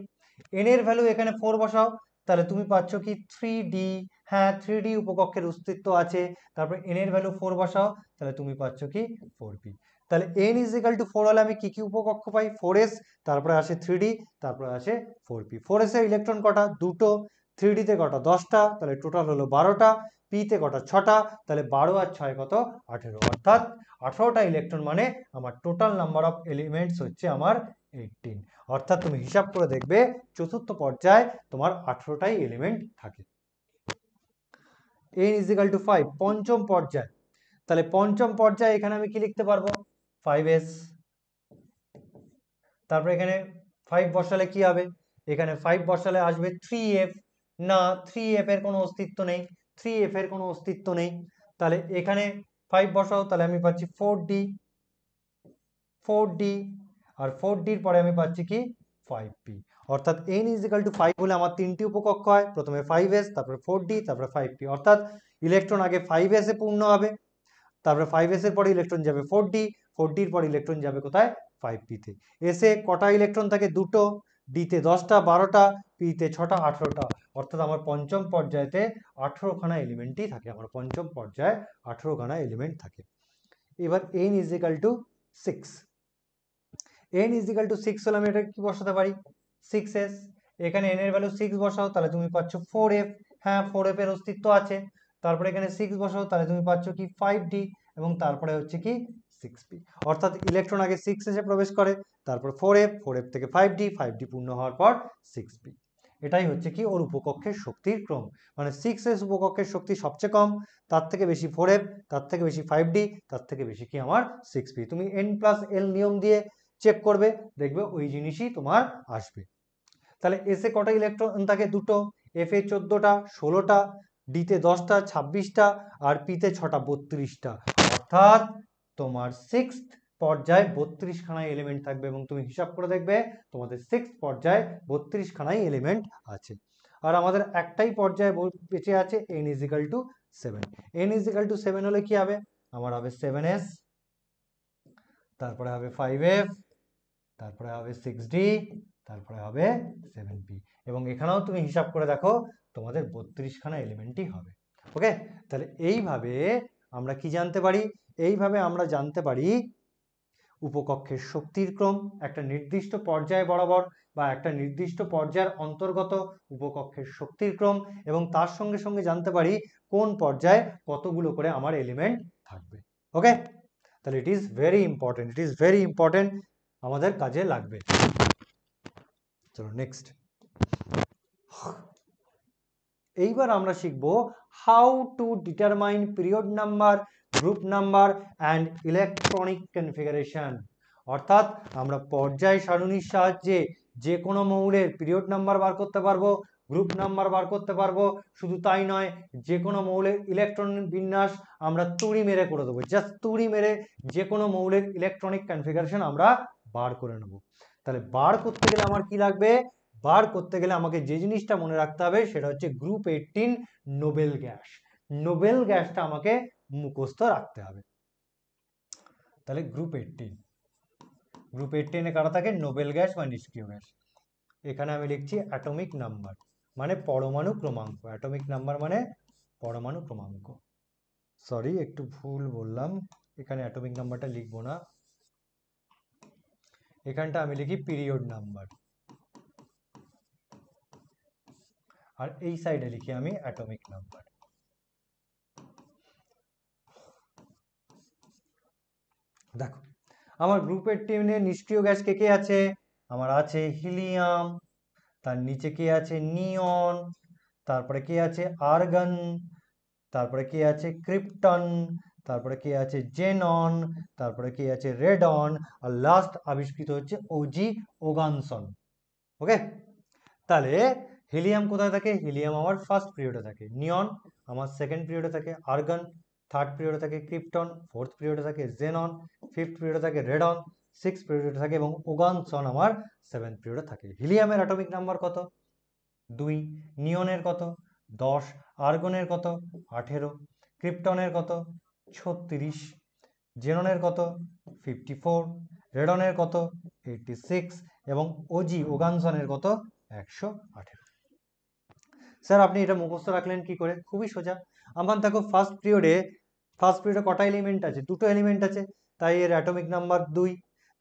এনের ভ্যালু এখানে ফোর বসাও তাহলে তুমি পাচ্ছ কি থ্রি ডি হ্যাঁ থ্রি ডি উপকক্ষের অস্তিত্ব আছে তারপর এনের ভ্যালু ফোর বসাও তাহলে তুমি পাচ্ছ কি ফোর বি তাহলে N is is equal to four হলে আমি কী কী উপকক্ষ পাই ফোর এস তারপরে আসে থ্রি ডি তারপরে আসে ফোর পি ফোর এসের ইলেকট্রন কটা দুটো থ্রি ডিতে কটা দশটা তাহলে টোটাল হলো বারোটা পিতে কটা ছটা তাহলে বারো আর ছয় কত আঠেরো অর্থাৎ আঠেরোটা ইলেকট্রন মানে আমার টোটাল নাম্বার অফ এলিমেন্টস হচ্ছে আমার এইটিন অর্থাৎ তুমি হিসাব করে দেখবে চতুর্থ পর্যায়ে তোমার আঠেরোটাই এলিমেন্ট থাকে এন ইজিক্যাল টু ফাইভ পঞ্চম পর্যায় তাহলে পঞ্চম পর্যায়ে এখানে আমি কি লিখতে পারবো ফাইভ এস তারপরে এখানে ফাইভ বসালে কি হবে এখানে ফাইভ বসালে আসবে থ্রি এফ না থ্রি এফ এর কোনো অস্তিত্ব নেই থ্রি এফ এর কোনো অস্তিত্ব নেই তাহলে এখানে ফাইভ বসাও তাহলে আমি পাচ্ছি ফোর ডি ফোর ডি আর ফোর ডির পরে আমি পাচ্ছি কি ফাইভ পি অর্থাৎ এন ইজিক্যাল টু ফাইভ হলে আমার তিনটি উপকক্ষ হয় প্রথমে ফাইভ এস তারপরে ফোর ডি তারপরে ফাইভ পি অর্থাৎ ইলেকট্রন আগে ফাইভ এসে পূর্ণ হবে তারপরে ফাইভ এসের পরে ইলেকট্রন যাবে ফোর ডি ফোর ডির পর ইলেকট্রন যাবে কোথায় ফাইভ পিতে এসে কটা ইলেকট্রন থাকে দুটো ডিতে দশটা বারোটা পিতে ছটা আঠেরোটা অর্থাৎ আমার পঞ্চম পর্যায়েতে আঠেরোখানা এলিমেন্টই থাকে আমার পঞ্চম পর্যায়ে আঠেরোখানা এলিমেন্ট থাকে এবার N is equal to six N is equal to six হলে আমি এটা কি বসাতে পারি সিক্স এস এখানে এন এর ভ্যালু সিক্স বসাও তাহলে তুমি পাচ্ছ ফোর এফ হ্যাঁ ফোর এফ এর অস্তিত্ব আছে তারপরে এখানে সিক্স বসাও তাহলে তুমি পাচ্ছ কি ফাইভ ডি এবং তারপরে হচ্ছে কি সিক্স পি অর্থাৎ ইলেকট্রন আগে সিক্স এসে প্রবেশ করে তারপর ফোর এফ ফোর এফ থেকে ফাইভ ডি ফাইভ ডি পূর্ণ হওয়ার পর সিক্স পি এটাই হচ্ছে কি ওর উপকক্ষের শক্তির ক্রম মানে সিক্স এস উপকক্ষের শক্তি সবচেয়ে কম তার থেকে বেশি ফোর এফ তার থেকে বেশি ফাইভ ডি তার থেকে বেশি কি আমার সিক্স পি তুমি এন প্লাস এল নিয়ম দিয়ে চেক করবে দেখবে ওই জিনিসই তোমার আসবে তাহলে এসে কটা ইলেকট্রন থাকে দুটো এফ এ চোদ্দোটা ষোলোটা ডিতে দশটা ছাব্বিশটা আর পিতে ছটা বত্রিশটা অর্থাৎ তোমার সিক্স পর্যায়ে বত্রিশখানায় এলিমেন্ট থাকবে এবং তুমি হিসাব করে দেখবে তোমাদের সিক্স পর্যায়ে বত্রিশখানায় এলিমেন্ট আছে আর আমাদের একটাই পর্যায়ে বেঁচে আছে N is equal to seven N is equal to seven হলে কি হবে আমার হবে সেভেন এস তারপরে হবে ফাইভ এফ তারপরে হবে সিক্স ডি তারপরে হবে সেভেন পি এবং এখানেও তুমি হিসাব করে দেখো তোমাদের বত্রিশখানা এলিমেন্টই হবে ওকে তাহলে এইভাবে আমরা কি জানতে পারি এইভাবে আমরা জানতে পারি উপকক্ষের শক্তির ক্রম একটা নির্দিষ্ট পর্যায় বরাবর বা একটা নির্দিষ্ট পর্যায়ের অন্তর্গত উপকক্ষের শক্তির ক্রম এবং তার সঙ্গে সঙ্গে জানতে পারি কোন পর্যায়ে কতগুলো করে আমার এলিমেন্ট থাকবে ওকে তাহলে it is very important it is very important আমাদের কাজে লাগবে চলো নেক্সট এইবার আমরা শিখব how to determine period number group number and electronic configuration অর্থাৎ আমরা পর্যায় সারণীর সাহায্যে যে কোনো মৌলের পিরিয়ড নাম্বার বার করতে পারবো গ্রুপ নাম্বার বার করতে পারবো শুধু তাই নয় যে কোনো মৌলের ইলেকট্রন বিন্যাস আমরা তুড়ি মেরে করে দেবো জাস্ট তুড়ি মেরে যে কোনো মৌলের ইলেকট্রনিক কনফিগারেশন আমরা বার করে নেব তাহলে বার করতে গেলে আমার কি লাগবে বার করতে গেলে আমাকে যে জিনিসটা মনে রাখতে হবে সেটা হচ্ছে group eighteen noble gas noble গ্যাসটা আমাকে মুখস্থ রাখতে হবে তাহলে গ্রুপ এইটিন গ্রুপ এইটিনে কারা থাকে নোবেল গ্যাস বা নিষ্ক্রিয় গ্যাস এখানে আমি লিখছি অ্যাটমিক নাম্বার মানে পরমাণু ক্রমাঙ্ক অ্যাটমিক নাম্বার মানে পরমাণু ক্রমাঙ্ক সরি একটু ভুল বললাম এখানে অ্যাটমিক নাম্বারটা লিখবো না এখানটা আমি লিখি পিরিয়ড নাম্বার আর এই সাইডে লিখি আমি অ্যাটমিক নাম্বার দেখো আমার গ্রুপের টিমে নিষ্ক্রিয় গ্যাস কে কে আছে আমার আছে হিলিয়াম তার নিচে কে আছে নিয়ন তারপরে কে আছে আর্গন তারপরে কে আছে ক্রিপ্টন তারপরে কে আছে জেনন তারপরে কে আছে রেডন আর লাস্ট আবিষ্কৃত হচ্ছে ওজি ওগানসন ওকে তাহলে হিলিয়াম কোথায় থাকে হিলিয়াম আমার ফার্স্ট পিরিয়ডে থাকে নিয়ন আমার সেকেন্ড পিরিয়ডে থাকে আর্গন থার্ড পিরিয়ডে থাকে ক্রিপ্টন ফোর্থ পিরিয়ডে থাকে জেনন ফিফথ পিরিয়ডে থাকে রেডন সিক্স পিরিয়ডে থাকে এবং ওগানসন আমার সেভেন্থ পিরিয়ডে থাকে হিলিয়ামের অ্যাটমিক নাম্বার কত দুই নিয়নের কত দশ আর্গনের কত আঠেরো ক্রিপ্টনের কত ছত্রিশ জেননের কত ফিফটি ফোর রেডনের কত এইটটি সিক্স এবং ওজি ওগানসনের কত একশো আঠেরো স্যার আপনি এটা মুখস্থ রাখলেন কি করে খুবই সোজা আমার দেখো ফার্স্ট পিরিয়ডে ফার্স্ট পিরিয়ডে কটা এলিমেন্ট আছে দুটো এলিমেন্ট আছে তাই এর অ্যাটমিক নাম্বার দুই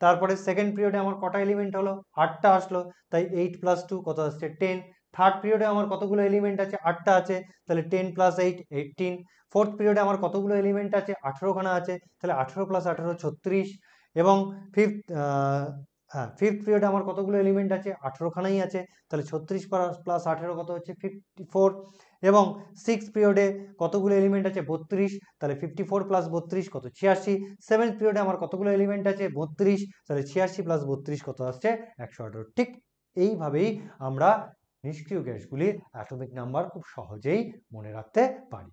তারপরে সেকেন্ড পিরিয়ডে আমার কটা এলিমেন্ট হলো আটটা আসলো তাই এইট প্লাস টু কত আসছে টেন থার্ড পিরিয়ডে আমার কতগুলো এলিমেন্ট আছে আটটা আছে তাহলে ten plus eight eighteen fourth পিরিয়ডে আমার কতগুলো এলিমেন্ট আছে আঠেরোখানা আছে তাহলে আঠেরো প্লাস আঠেরো ছত্রিশ এবং ফিফথ হ্যাঁ ফিফথ পিরিয়ডে আমার কতগুলো এলিমেন্ট আছে আঠেরোখানাই আছে তাহলে ছত্রিশ প্লাস আঠেরো কত হচ্ছে ফিফটি ফোর এবং সিক্স পিরিয়ডে কতগুলো এলিমেন্ট আছে বত্রিশ তাহলে ফিফটি ফোর প্লাস বত্রিশ কত ছিয়াশি সেভেন্থ পিরিয়ডে আমার কতগুলো এলিমেন্ট আছে বত্রিশ তাহলে ছিয়াশি প্লাস বত্রিশ কত আসছে একশো আঠেরো ঠিক এইভাবেই আমরা নিষ্ক্রিয় গ্যাসগুলির অ্যাটমিক নাম্বার খুব সহজেই মনে রাখতে পারি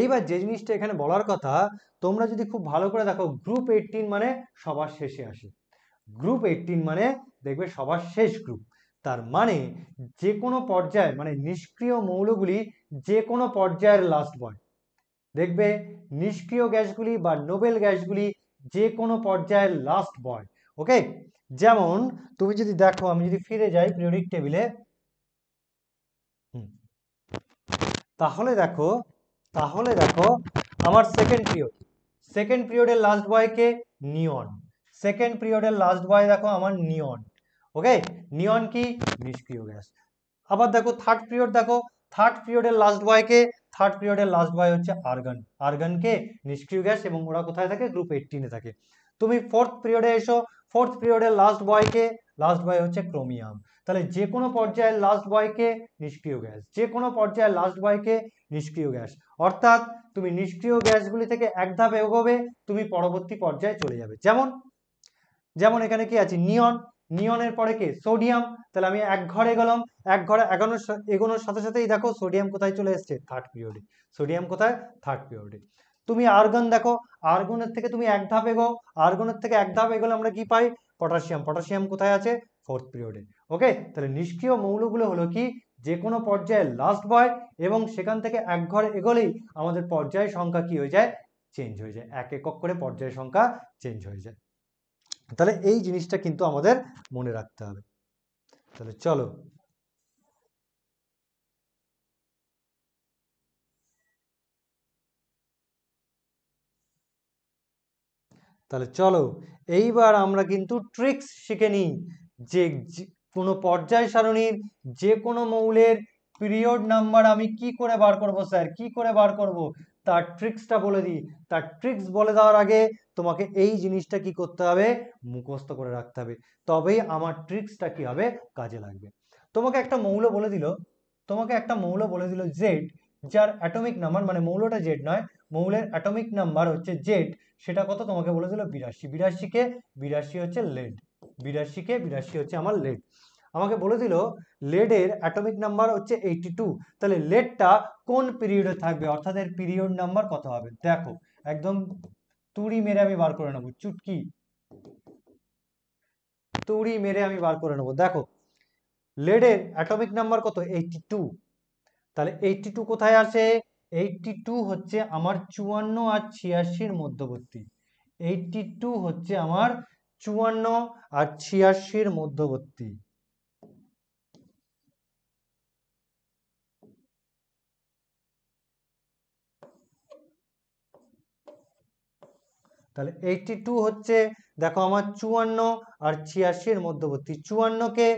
এইবার যে জিনিসটা এখানে বলার কথা তোমরা যদি খুব ভালো করে দেখো গ্রুপ এইটিন মানে সবার শেষে আসে গ্রুপ এইটিন মানে দেখবে সবার শেষ গ্রুপ তার মানে যে কোনো পর্যায়ে মানে নিষ্ক্রিয় মৌলগুলি যে কোনো পর্যায়ের লাস্ট বয় দেখবে নিষ্ক্রিয় গ্যাসগুলি বা নোবেল গ্যাসগুলি যে কোনো পর্যায়ের লাস্ট বয় ওকে যেমন তুমি যদি দেখো আমি যদি ফিরে যাই পিরিয়ডিক টেবিলে তাহলে দেখো তাহলে দেখো আমার সেকেন্ড পিরিয়ড সেকেন্ড পিরিয়ডের লাস্ট বয়কে নিয়ন সেকেন্ড পিরিয়ডের লাস্ট বয় দেখো আমার নিয়ন ওকে নিয়ন কি নিষ্ক্রিয় গ্যাস আবার দেখো থার্ড পিরিয়ড দেখো থার্ড পিরিয়ডের লাস্ট বয়কে থার্ড পিরিয়ডের লাস্ট বয় হচ্ছে আর্গান আর্গানকে নিষ্ক্রিয় গ্যাস এবং ওরা কোথায় থাকে গ্রুপ এইটিনে থাকে তুমি ফোর্থ পিরিয়ডে এসো ফোর্থ পিরিয়ডের লাস্ট বয়কে লাস্ট বয় হচ্ছে ক্রোমিয়াম তাহলে যে কোনো পর্যায়ের লাস্ট বয়কে নিষ্ক্রিয় গ্যাস যে কোনো পর্যায়ের লাস্ট বয়কে নিষ্ক্রিয় গ্যাস অর্থাৎ তুমি নিষ্ক্রিয় গ্যাসগুলি থেকে এক ধাপ এগোবে তুমি পরবর্তী পর্যায়ে চলে যাবে যেমন যেমন এখানে কি আছে নিয়ন নিয়নের পরে কে সোডিয়াম তাহলে আমি এক ঘরে গেলাম এক ঘরে এগানোর এগোনোর সাথে সাথেই দেখো সোডিয়াম কোথায় চলে এসছে থার্ড পিরিয়ডে সোডিয়াম কোথায় থার্ড পিরিয়ডে তুমি আর্গন দেখো আর্গনের থেকে তুমি এক ধাপ এগো আর্গনের থেকে এক ধাপ এগোলে আমরা কি পাই পটাশিয়াম পটাশিয়াম কোথায় আছে ফোর্থ পিরিয়ডে ওকে তাহলে নিষ্ক্রিয় মৌলগুলো হলো কি যে কোনো পর্যায়ে লাস্ট বয় এবং সেখান থেকে এক ঘর এগোলেই আমাদের পর্যায় সংখ্যা কি হয়ে যায় চেঞ্জ হয়ে যায় এক একক করে পর্যায় সংখ্যা চেঞ্জ হয়ে যায় তাহলে এই জিনিসটা কিন্তু আমাদের মনে রাখতে হবে তাহলে চলো তাহলে চলো এইবার আমরা কিন্তু ট্রিক্স শিখে নিই যে কোনো পর্যায় সারণীর যে কোনো মৌলের পিরিয়ড নাম্বার আমি কি করে বার করব স্যার কি করে বার করব তার ট্রিক্সটা বলে দিই তার ট্রিক্স বলে দেওয়ার আগে তোমাকে এই জিনিসটা কি করতে হবে মুখস্থ করে রাখতে হবে তবেই আমার ট্রিক্সটা কি হবে কাজে লাগবে তোমাকে একটা মৌল বলে দিল তোমাকে একটা মৌল বলে দিল জেড যার অ্যাটমিক নাম্বার মানে মৌলটা জেড নয় মৌলের অ্যাটমিক নাম্বার হচ্ছে জেড সেটা কত তোমাকে বলেছিল বিরাশি বিরাশিকে বিরাশি হচ্ছে লেড বিরাশিকে বিরাশি হচ্ছে আমার লেড আমাকে বলে দিল লেডের অ্যাটমিক নাম্বার হচ্ছে এইটি টু তাহলে লেডটা কোন পিরিয়ডে থাকবে অর্থাৎ এর পিরিয়ড নাম্বার কত হবে দেখো একদম তুড়ি মেরে আমি বার করে নেবো চুটকি তুড়ি মেরে আমি বার করে নেবো দেখো লেডের অ্যাটমিক নাম্বার কত এইটি টু তাহলে এইটি টু কোথায় আছে এইটটি টু হচ্ছে আমার চুয়ান্ন আর ছিয়াশির মধ্যবর্তী এইটটি টু হচ্ছে আমার চুয়ান্ন আর ছিয়াশির মধ্যবর্তী তাহলে এইটটি টু হচ্ছে দেখো আমার চুয়ান্ন আর ছিয়াশির মধ্যবর্তী চুয়ান্নকে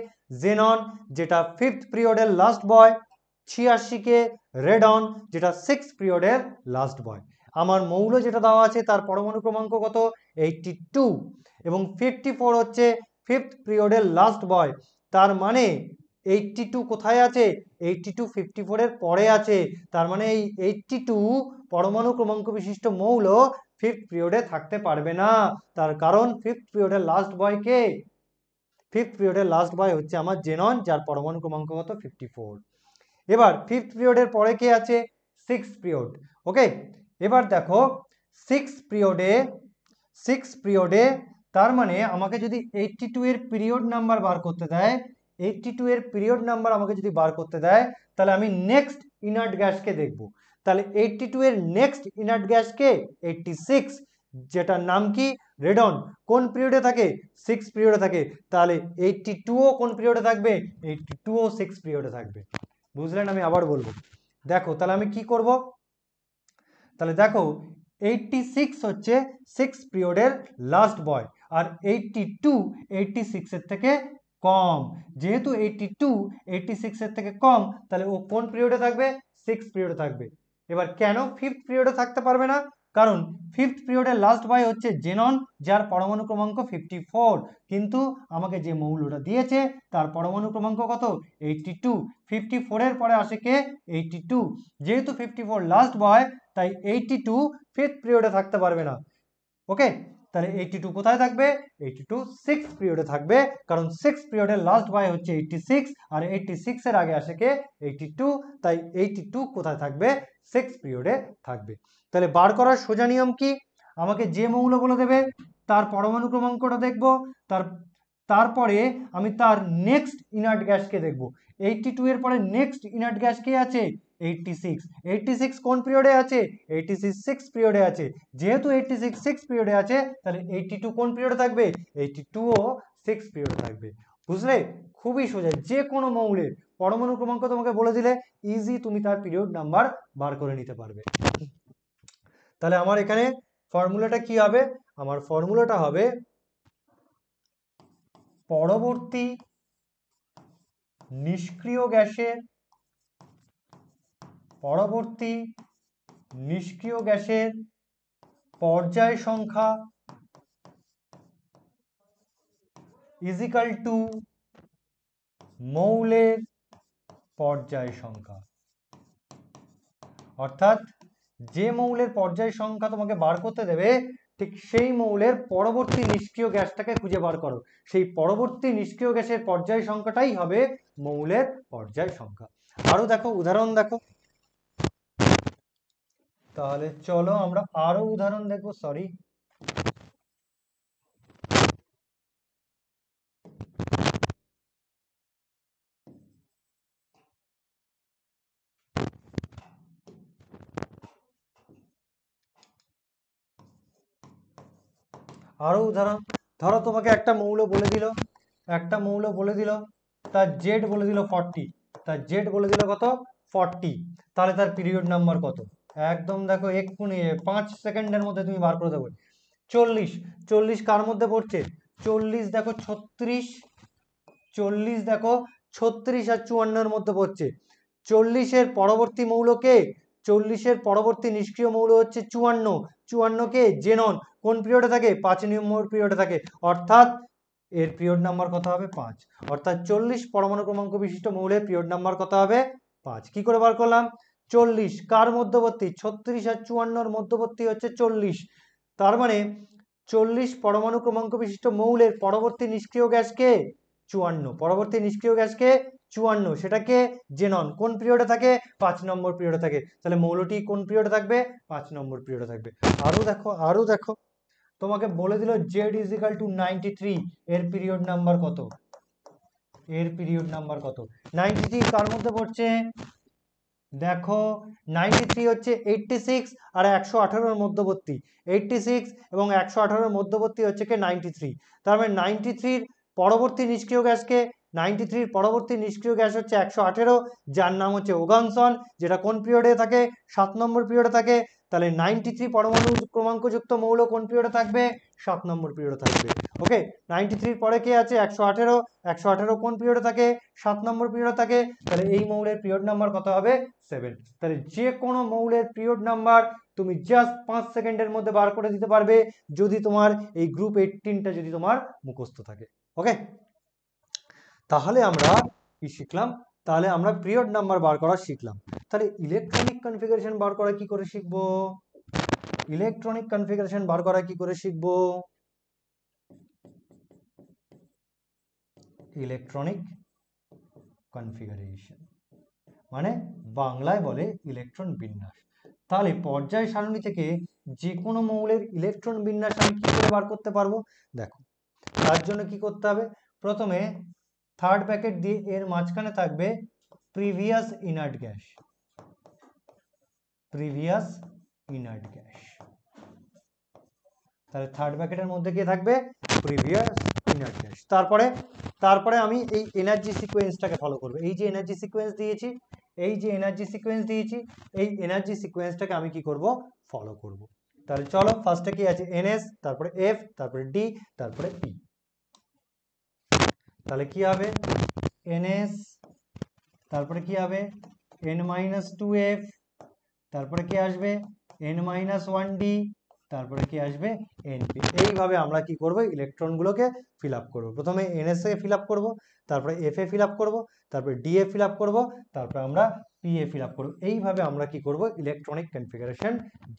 জেনন যেটা ফিফথ পিরিয়ডের লাস্ট বয় ছিয়াশিকে রেড অন যেটা সিক্স পিরিয়ডের লাস্ট বয় আমার মৌল যেটা দেওয়া আছে তার পরমাণু ক্রমাঙ্ক কত এইটটি টু এবং ফিফটি ফোর হচ্ছে ফিফথ পিরিয়ডের লাস্ট বয় তার মানে এইটটি টু কোথায় আছে এইটটি টু ফিফটি ফোরের পরে আছে তার মানে এই এইটটি টু পরমাণু ক্রমাঙ্ক বিশিষ্ট মৌল ফিফথ পিরিয়ডে থাকতে পারবে না তার কারণ ফিফথ পিরিয়ডের লাস্ট বয়কে ফিফথ পিরিয়ডের লাস্ট বয় হচ্ছে আমার জেনন যার পরমাণু ক্রমাঙ্ক কত ফিফটি ফোর এবার ফিফথ পিরিয়ডের পরে কে আছে সিক্স পিরিয়ড ওকে এবার দেখো সিক্স পিরিয়ডে সিক্স পিরিয়ডে তার মানে আমাকে যদি এইটটি টু এর পিরিয়ড নাম্বার বার করতে দেয় এইটটি টু এর পিরিয়ড নাম্বার আমাকে যদি বার করতে দেয় তাহলে আমি নেক্সট ইনার্ট গ্যাসকে দেখব তাহলে এইটটি টু এর নেক্সট ইনার্ট গ্যাসকে এইটটি সিক্স যেটার নাম কি রেডন কোন পিরিয়ডে থাকে সিক্স পিরিয়ডে থাকে তাহলে এইটটি টুও কোন পিরিয়ডে থাকবে এইটটি টুও সিক্স পিরিয়ডে থাকবে বুঝলেন আমি আবার বলবো দেখো তাহলে আমি কি করব তাহলে দেখো এইটটি সিক্স হচ্ছে সিক্স পিরিয়ডের লাস্ট বয় আর এইটটি টু এইটটি সিক্সের থেকে কম যেহেতু এইটটি টু এইটটি সিক্সের থেকে কম তাহলে ও কোন পিরিয়ডে থাকবে সিক্স পিরিয়ডে থাকবে এবার কেন ফিফথ পিরিয়ডে থাকতে পারবে না কারণ ফিফথ পিরিয়ডের লাস্ট বাই হচ্ছে জেনন যার পরমাণু ক্রমাঙ্ক ফিফটি ফোর কিন্তু আমাকে যে মৌলটা দিয়েছে তার পরমাণু ক্রমাঙ্ক কত এইটটি টু ফিফটি ফোরের পরে আসে কে এইটটি টু যেহেতু ফিফটি ফোর লাস্ট বয় তাই এইটটি টু ফিফথ পিরিয়ডে থাকতে পারবে না ওকে তাহলে এইটি টু কোথায় থাকবে এইটি টু সিক্স পিরিয়ডে থাকবে কারণ সিক্স পিরিয়ডের লাস্ট বাই হচ্ছে এইটটি সিক্স আর এইটটি সিক্সের আগে আসে কে এইটটি টু তাই এইটটি টু কোথায় থাকবে সিক্স পিরিয়ডে থাকবে তাহলে বার করার সোজা নিয়ম কি আমাকে যে মৌল বলে দেবে তার পরমাণু ক্রমাঙ্কটা দেখব তার তারপরে আমি তার নেক্সট ইনার্ট গ্যাসকে দেখব এইটটি টু এর পরে নেক্সট ইনার্ট গ্যাস কে আছে এইটটি সিক্স এইটটি সিক্স কোন পিরিয়ডে আছে এইটটি সিক্স সিক্স পিরিয়ডে আছে যেহেতু এইটটি সিক্স সিক্স পিরিয়ডে আছে তাহলে এইটি টু কোন পিরিয়ডে থাকবে এইটটি ও সিক্স পিরিয়ডে থাকবে বুঝলে খুবই সোজা যে কোনো মৌলের পরমাণু ক্রমাঙ্ক তোমাকে বলে দিলে ইজি তুমি তার পিরিয়ড নাম্বার বার করে নিতে পারবে তাহলে আমার এখানে ফর্মুলাটা কি হবে আমার ফর্মুলাটা হবে পরবর্তী নিষ্ক্রিয় গ্যাসের পরবর্তী নিষ্ক্রিয় গ্যাসের পর্যায় সংখ্যা ইজিক্যাল টু মৌলের পর্যায় সংখ্যা অর্থাৎ যে মৌলের পর্যায় সংখ্যা তোমাকে বার করতে দেবে ঠিক সেই মৌলের পরবর্তী নিষ্ক্রিয় গ্যাসটাকে খুঁজে বার করো সেই পরবর্তী নিষ্ক্রিয় গ্যাসের পর্যায় সংখ্যাটাই হবে মৌলের পর্যায় সংখ্যা আরও দেখো উদাহরণ দেখো তাহলে চলো আমরা আরো উদাহরণ দেখবো সরি আরো উদাহরণ ধরো তোমাকে একটা মৌল বলে দিল একটা মৌল বলে দিল তার জেড বলে দিল ফর্টি তার জেড বলে দিল কত ফর্টি তাহলে তার পিরিয়ড নাম্বার কত একদম দেখো এক্ষুনি পাঁচ সেকেন্ডের মধ্যে তুমি বার করে দেবো চল্লিশ চল্লিশ কার মধ্যে পড়ছে চল্লিশ দেখো ছত্রিশ চল্লিশ দেখো ছত্রিশ আর চুয়ান্নের মধ্যে পড়ছে চল্লিশের পরবর্তী মৌলকে চল্লিশের পরবর্তী নিষ্ক্রিয় মৌল হচ্ছে চুয়ান্ন চুয়ান্নকে জেনন কোন পিরিয়ডে থাকে পাঁচ নম্বর পিরিয়ডে থাকে অর্থাৎ এর পিরিয়ড নাম্বার কত হবে পাঁচ অর্থাৎ চল্লিশ পরমাণু ক্রমাঙ্ক বিশিষ্ট মৌলের পিরিয়ড নাম্বার কত হবে পাঁচ কি করে বার করলাম চল্লিশ কার মধ্যবর্তী ছত্রিশ আর চুয়ান্নর মধ্যবর্তী হচ্ছে চল্লিশ তার মানে চল্লিশ পরমাণু ক্রমাঙ্ক বিশিষ্ট মৌলের পরবর্তী নিষ্ক্রিয় গ্যাসকে চুয়ান্ন পরবর্তী নিষ্ক্রিয় গ্যাসকে চুয়ান্ন সেটাকে জেনন কোন পিরিয়ডে থাকে পাঁচ নম্বর পিরিয়ডে থাকে তাহলে মৌলটি কোন পিরিয়ডে থাকবে পাঁচ নম্বর পিরিয়ডে থাকবে আরও দেখো আরও দেখো তোমাকে বলে দিল Z equal to ninety three এর পিরিয়ড নাম্বার কত এর পিরিয়ড নাম্বার কত নাইনটি থ্রি কার মধ্যে পড়ছে দেখো নাইনটি থ্রি হচ্ছে এইট্টি সিক্স আর একশো আঠারোর মধ্যবর্তী এইট্টি সিক্স এবং একশো আঠারোর মধ্যবর্তী হচ্ছে কি নাইনটি থ্রি তার মানে নাইনটি থ্রির পরবর্তী নিষ্ক্রিয় গ্যাসকে নাইনটি থ্রির পরবর্তী নিষ্ক্রিয় গ্যাস হচ্ছে একশো আঠেরো যার নাম হচ্ছে ওগানসন যেটা কোন পিরিয়ডে থাকে সাত নম্বর পিরিয়ডে থাকে তাহলে নাইনটি থ্রি পরমাণু ক্রমাঙ্কযুক্ত মৌল কোন পিরিয়ডে থাকবে সাত নম্বর পিরিয়ডে থাকবে ওকে নাইনটি থ্রির পরে কে আছে একশো আঠেরো একশো আঠেরো কোন পিরিয়ডে থাকে সাত নম্বর পিরিয়ডে থাকে তাহলে এই মৌলের পিরিয়ড নাম্বার কত হবে সেভেন তাহলে যে কোনো মৌলের পিরিয়ড নাম্বার তুমি জাস্ট পাঁচ সেকেন্ডের মধ্যে বার করে দিতে পারবে যদি তোমার এই গ্রুপ এইটিনটা যদি তোমার মুখস্থ থাকে ওকে তাহলে আমরা কি শিখলাম তাহলে আমরা পিরিয়ড নাম্বার বার করা শিখলাম তাহলে ইলেকট্রনিক কনফিগারেশন বার করা কি করে শিখবো ইলেকট্রনিক কনফিগারেশন বার করা কি করে শিখবো ইলেকট্রনিক কনফিগারেশন মানে বাংলায় বলে ইলেকট্রন বিন্যাস তাহলে পর্যায় সারণী থেকে যে কোনো মৌলের ইলেকট্রন বিন্যাস আমি কী করে বার করতে পারবো দেখো তার জন্য কি করতে হবে প্রথমে থার্ড প্যাকেট দিয়ে এর মাঝখানে থাকবে previous inert gas previous inert gas তাহলে থার্ড প্যাকেটের মধ্যে কি থাকবে প্রিভিয়াস ইনার্ট গ্যাস তারপরে তারপরে আমি এই এনার্জি সিকোয়েন্সটাকে ফলো করব এই যে এনার্জি সিকোয়েন্স দিয়েছি এই যে এনার্জি সিকোয়েন্স দিয়েছি এই এনার্জি সিকোয়েন্সটাকে আমি কি করব ফলো করব তাহলে চলো ফার্স্টে কি আছে এনএস তারপরে এফ তারপরে ডি তারপরে পি e। তাহলে কি হবে এনএস তারপরে কি হবে এন মাইনাস টু এফ তারপরে কি আসবে এন মাইনাস ওয়ান ডি তারপরে কি আসবে এনপি এইভাবে আমরা কি করব ইলেকট্রনগুলোকে ফিল আপ করবো প্রথমে এনএস এ ফিল আপ করবো তারপরে এফ এ ফিল আপ করবো তারপরে ডি এ ফিল আপ করবো তারপরে আমরা পি এ ফিল আপ করবো এইভাবে আমরা কি করব ইলেকট্রনিক কনফিগারেশন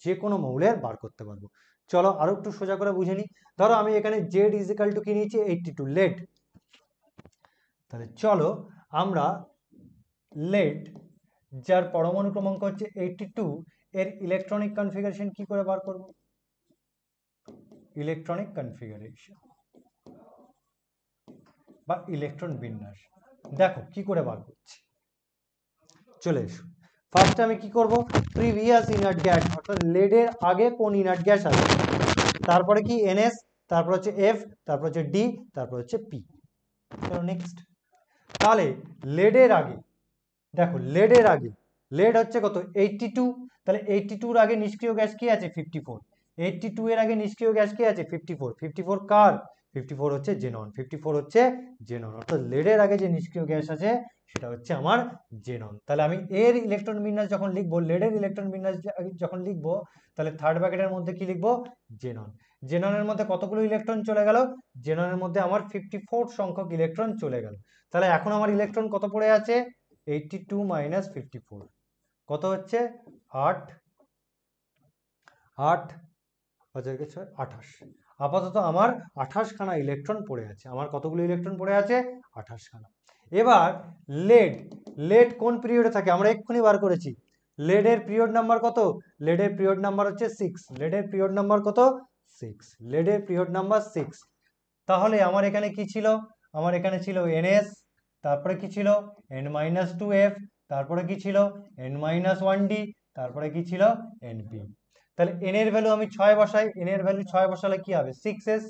যে কোনো মৌলের বার করতে পারবো চলো আরও একটু সোজা করে বুঝে নিই ধরো আমি এখানে জেড ইজিক্যাল টু কি নিয়েছি এইটটি টু লেট তাহলে চলো আমরা লেট যার পরমাণু ক্রমাঙ্ক হচ্ছে এইটি টু এর ইলেকট্রনিক কনফিগারেশন কি করে বার করব ইলেকট্রনিক কনফিগারেশন বা ইলেকট্রন বিন্যাস দেখো কি করে বার করছি চলে এসো ফার্স্টে আমি কি করব প্রিভিয়াস ইনার্ট গ্যাস অর্থাৎ লেডের আগে কোন ইনার্ট গ্যাস আছে তারপরে কি এনএস তারপর হচ্ছে এফ তারপর হচ্ছে ডি তারপর হচ্ছে পি নেক্সট তাহলে লেডের আগে দেখো লেডের আগে লেড হচ্ছে কত এইটটি টু তাহলে এইটটি টুর আগে নিষ্ক্রিয় গ্যাস কী আছে ফিফটি ফোর এইটটি টু এর আগে নিষ্ক্রিয় গ্যাস কী আছে ফিফটি ফোর ফিফটি ফোর কার ফিফটি ফোর হচ্ছে জেনন ফিফটি ফোর হচ্ছে জেনন অর্থাৎ লেডের আগে যে নিষ্ক্রিয় গ্যাস আছে সেটা হচ্ছে আমার জেনন তাহলে আমি এর ইলেকট্রন বিন্যাস যখন লিখবো লেডের ইলেকট্রন বিন্যাস যখন লিখবো তাহলে থার্ড ব্যাকেটের মধ্যে কি লিখবো জেনন জেননের মধ্যে কতগুলো ইলেকট্রন চলে গেল জেননের মধ্যে আমার ফিফটি ফোর সংখ্যক ইলেকট্রন চলে গেল তাহলে এখন আমার ইলেকট্রন কত পড়ে আছে eighty two minus fifty four কত হচ্ছে আট আট হাজার ছয় আঠাশ আপাতত আমার আঠাশখানা ইলেকট্রন পড়ে আছে আমার কতগুলো ইলেকট্রন পড়ে আছে আঠাশখানা এবার লেড লেড কোন পিরিয়ডে থাকে আমরা এক্ষুনি বার করেছি লেডের পিরিয়ড নাম্বার কত লেডের পিরিয়ড নাম্বার হচ্ছে সিক্স লেডের পিরিয়ড নাম্বার কত সিক্স লেডের পিরিয়ড নাম্বার সিক্স তাহলে আমার এখানে কি ছিল আমার এখানে ছিল এনএস তারপরে কি ছিল এন মাইনাস টু এফ তারপরে কি ছিল এন মাইনাস ওয়ান ডি তারপরে কি ছিল এনপি তাহলে এন এর ভ্যালু আমি ছয় বসাই এন এর ভ্যালু ছয় বসালে কি হবে সিক্স এস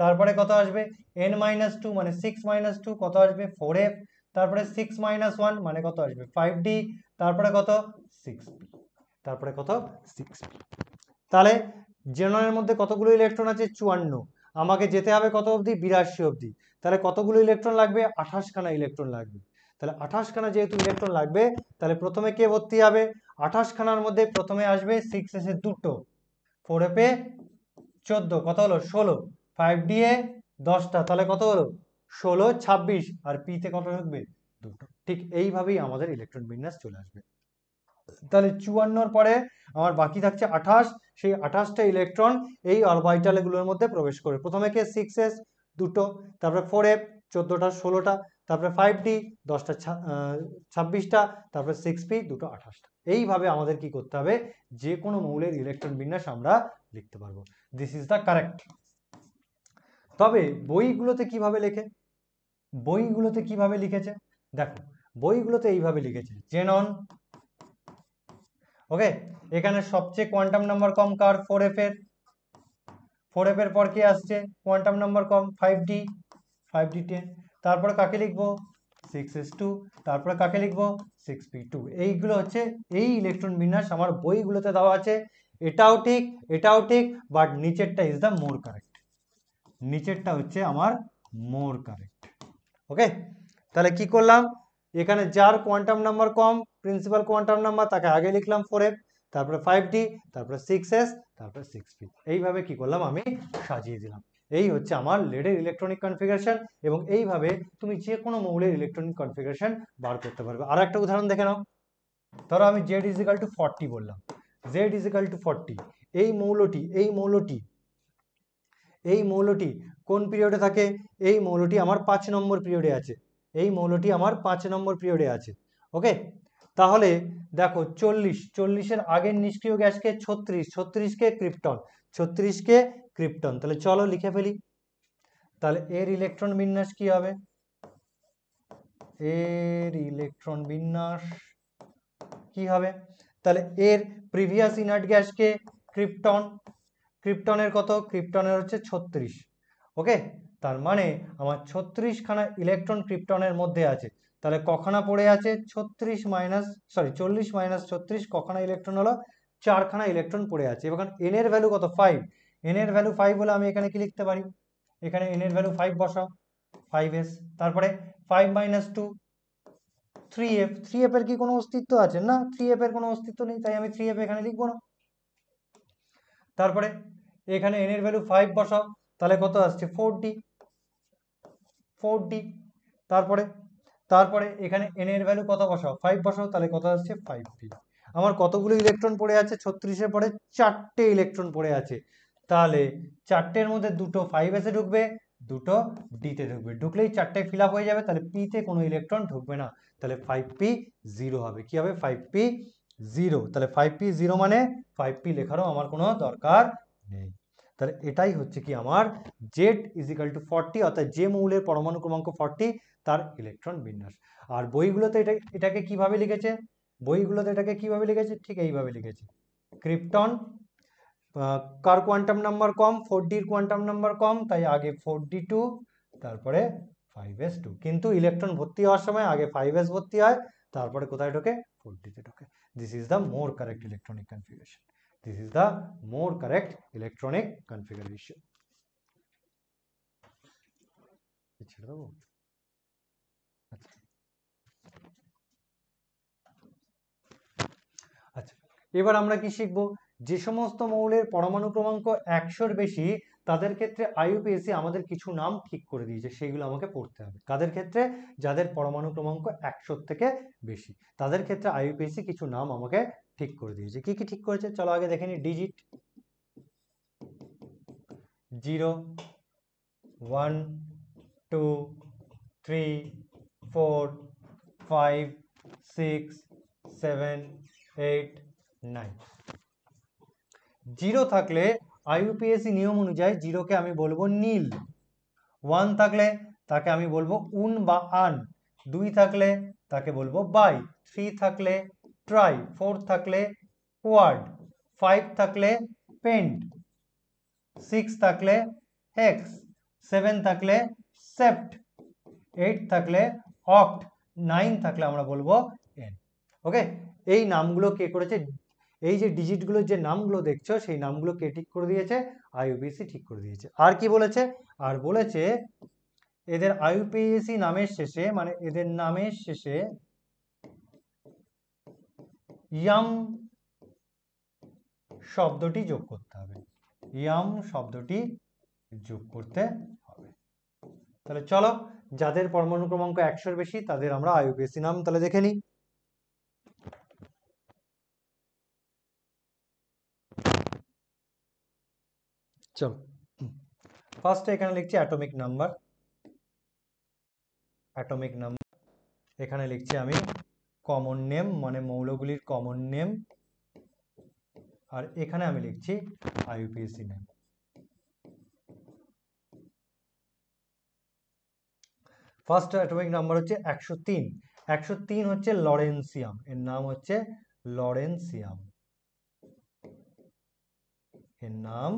তারপরে কত আসবে এন মাইনাস টু মানে সিক্স মাইনাস টু কত আসবে ফোর এফ তারপরে সিক্স মাইনাস ওয়ান মানে কত আসবে ফাইভ ডি তারপরে কত সিক্স তারপরে কত সিক্স তাহলে জেনারের মধ্যে কতগুলো ইলেকট্রন আছে চুয়ান্ন আমাকে যেতে হবে কত অবধি বিরাশি অবধি তাহলে কতগুলো ইলেকট্রন লাগবে আঠাশখানা ইলেকট্রন লাগবে তাহলে আঠাশখানা যেহেতু ইলেকট্রন লাগবে তাহলে প্রথমে কে ভর্তি হবে আঠাশখানার মধ্যে প্রথমে আসবে সিক্স এসে দুটো ফোর এফে চোদ্দো কত হলো ষোলো ফাইভ ডি এ দশটা তাহলে কত হলো ষোলো ছাব্বিশ আর পিতে কত থাকবে দুটো ঠিক এইভাবেই আমাদের ইলেকট্রন বিন্যাস চলে আসবে তাহলে চুয়ান্নর পরে আমার বাকি থাকছে আঠাশ সেই আঠাশটা ইলেকট্রন এই অরবাইটালগুলোর মধ্যে প্রবেশ করে প্রথমে কে সিক্স এস দুটো তারপরে ফোর এফ চোদ্দোটা ষোলোটা তারপরে ফাইভ ডি দশটা ছাব্বিশটা তারপরে সিক্স পি দুটো আঠাশটা এইভাবে আমাদের কি করতে হবে যে কোনো মৌলের ইলেকট্রন বিন্যাস আমরা লিখতে পারবো দিস ইজ দ্য কারেক্ট তবে বইগুলোতে কিভাবে লেখে বইগুলোতে কিভাবে লিখেছে দেখো বইগুলোতে এইভাবে লিখেছে জেনন ওকে এখানে সবচেয়ে কোয়ান্টাম নাম্বার কম কার ফোর এফ এর ফোর এফ এর পর কি আসছে কোয়ান্টাম নাম্বার কম five D five D ten তারপরে কাকে লিখবো সিক্স এস টু তারপরে কাকে লিখবো সিক্স পি টু এইগুলো হচ্ছে এই ইলেকট্রন বিন্যাস আমার বইগুলোতে দেওয়া আছে এটাও ঠিক এটাও ঠিক বাট নিচেরটা ইজ দ্য মোর কারেক্ট নিচেরটা হচ্ছে আমার মোর কারেক্ট ওকে তাহলে কি করলাম এখানে যার কোয়ান্টাম নাম্বার কম প্রিন্সিপাল কোয়ান্টাম নাম্বার তাকে আগে লিখলাম ফোর এফ তারপরে ফাইভ ডি তারপরে সিক্স এস তারপরে সিক্স পি এইভাবে কি করলাম আমি সাজিয়ে দিলাম এই হচ্ছে আমার লেডের ইলেকট্রনিক কনফিগারেশন এবং এইভাবে তুমি যে কোনো মৌলের ইলেকট্রনিক কনফিগারেশন বার করতে পারবে আর একটা উদাহরণ দেখে নাও ধরো আমি জেড ইজিক্যাল টু ফর্টি বললাম জেড ইজিক্যাল টু ফর্টি এই মৌলটি এই মৌলটি এই মৌলটি কোন পিরিয়ডে থাকে এই মৌলটি আমার পাঁচ নম্বর পিরিয়ডে আছে এই মৌলটি আমার পাঁচ নম্বর পিরিয়ডে আছে ওকে তাহলে দেখো চল্লিশ চল্লিশের আগের নিষ্ক্রিয় গ্যাসকে ছত্রিশ ছত্রিশকে ক্রিপ্টন ছত্রিশকে ক্রিপ্টন তাহলে চলো লিখে ফেলি তাহলে এর ইলেকট্রন বিন্যাস কি হবে এর ইলেকট্রন বিন্যাস কি হবে তাহলে এর প্রিভিয়াস ইনার্ট গ্যাসকে ক্রিপ্টন ক্রিপ্টনের কত ক্রিপ্টনের হচ্ছে ছত্রিশ ওকে তার মানে আমার ছত্রিশখানা ইলেকট্রন ক্রিপ্টনের মধ্যে আছে তাহলে কখনা পড়ে আছে ছত্রিশ মাইনাস সরি চল্লিশ মাইনাস ছত্রিশ কখনা ইলেকট্রন হলো চারখানা ইলেকট্রন পড়ে আছে এবং এন এর ভ্যালু কত ফাইভ এন এর ভ্যালু ফাইভ হলে আমি এখানে কি লিখতে পারি এখানে এন এর ভ্যালু ফাইভ বসাও ফাইভ এস তারপরে five minus two three F three F এর কি কোনো অস্তিত্ব আছে না থ্রি এফ এর কোনো অস্তিত্ব নেই তাই আমি থ্রি এফ এখানে লিখবো না তারপরে এখানে এন এর ভ্যালু ফাইভ বসাও তাহলে কত আসছে ফোর ডি ফোর ডি তারপরে তারপরে এখানে এন এর ভ্যালু কত বসাও ফাইভ বসাও তাহলে কত আসছে ফাইভ ডি আমার কতগুলো ইলেকট্রন পড়ে আছে ছত্রিশে পরে চারটে ইলেকট্রন পড়ে আছে তাহলে চারটের মধ্যে দুটো ফাইভ এসে ঢুকবে দুটো ডিতে ঢুকবে ঢুকলেই চারটে ফিল হয়ে যাবে তাহলে পিতে কোনো ইলেকট্রন ঢুকবে না তাহলে ফাইভ পি জিরো হবে কি হবে ফাইভ পি জিরো তাহলে ফাইভ পি জিরো মানে ফাইভ পি লেখারও আমার কোনো দরকার নেই তাহলে এটাই হচ্ছে কি আমার জেড ইজিক্যাল টু ফর্টি অর্থাৎ যে মৌলের পরমাণু ক্রমাঙ্ক ফর্টি তার ইলেকট্রন বিন্যাস আর বইগুলোতে এটা এটাকে কীভাবে লিখেছে বইগুলোতে এটাকে কীভাবে লিখেছে ঠিক এইভাবে লিখেছে ক্রিপ্টন কার কোয়ান্টাম নাম্বার কম ফোর ডির কোয়ান্টাম নাম্বার কম তাই আগে ফোর ডি টু তারপরে ফাইভ এস টু কিন্তু ইলেকট্রন ভর্তি হওয়ার সময় আগে ফাইভ এস ভর্তি হয় তারপরে কোথায় ঢোকে ফোর ডিতে ঢোকে this is the more correct electronic configuration this is the more correct electronic configuration ছেড়ে দেবো এবার আমরা কি শিখব যে সমস্ত মৌলের পরমাণু ক্রমাঙ্ক একশোর বেশি তাদের ক্ষেত্রে আইইউপিএসি আমাদের কিছু নাম ঠিক করে দিয়েছে সেইগুলো আমাকে পড়তে হবে কাদের ক্ষেত্রে যাদের পরমাণু ক্রমাঙ্ক একশোর থেকে বেশি তাদের ক্ষেত্রে আইইউপিএসি কিছু নাম আমাকে ঠিক করে দিয়েছে কি কি ঠিক করেছে চলো আগে দেখে নি digit zero one two three four five six seven eight nine zero থাকলে আইইউপিএসসি নিয়ম অনুযায়ী জিরোকে আমি বলবো নীল ওয়ান থাকলে তাকে আমি বলবো উন বা আন দুই থাকলে তাকে বলবো বাই থ্রি থাকলে ট্রাই ফোর থাকলে কোয়াড ফাইভ থাকলে পেন্ট সিক্স থাকলে হেক্স সেভেন থাকলে সেপ্ট এইট থাকলে অক্ট নাইন থাকলে আমরা বলবো এন ওকে এই নামগুলো কে করেছে এই যে ডিজিটগুলোর যে নামগুলো দেখছো সেই নামগুলো কে ঠিক করে দিয়েছে আইউপিএসি ঠিক করে দিয়েছে আর কি বলেছে আর বলেছে এদের আইউপিএসি নামের শেষে মানে এদের নামের শেষে ইয়াম শব্দটি যোগ করতে হবে ইয়াম শব্দটি যোগ করতে হবে তাহলে চলো যাদের পরমাণু ক্রমাঙ্ক একশোর বেশি তাদের আমরা আইউপিএসি নাম তাহলে দেখে নিই চলো ফার্স্টে এখানে লিখছি অ্যাটমিক নাম্বার অ্যাটমিক নাম্বার এখানে লিখছি আমি কমন নেম মানে মৌলগুলির কমন নেম আর এখানে আমি লিখছি IUPAC name first atomic number হচ্ছে একশো তিন একশো তিন হচ্ছে লরেন্সিয়াম এর নাম হচ্ছে লরেন্সিয়াম এর নাম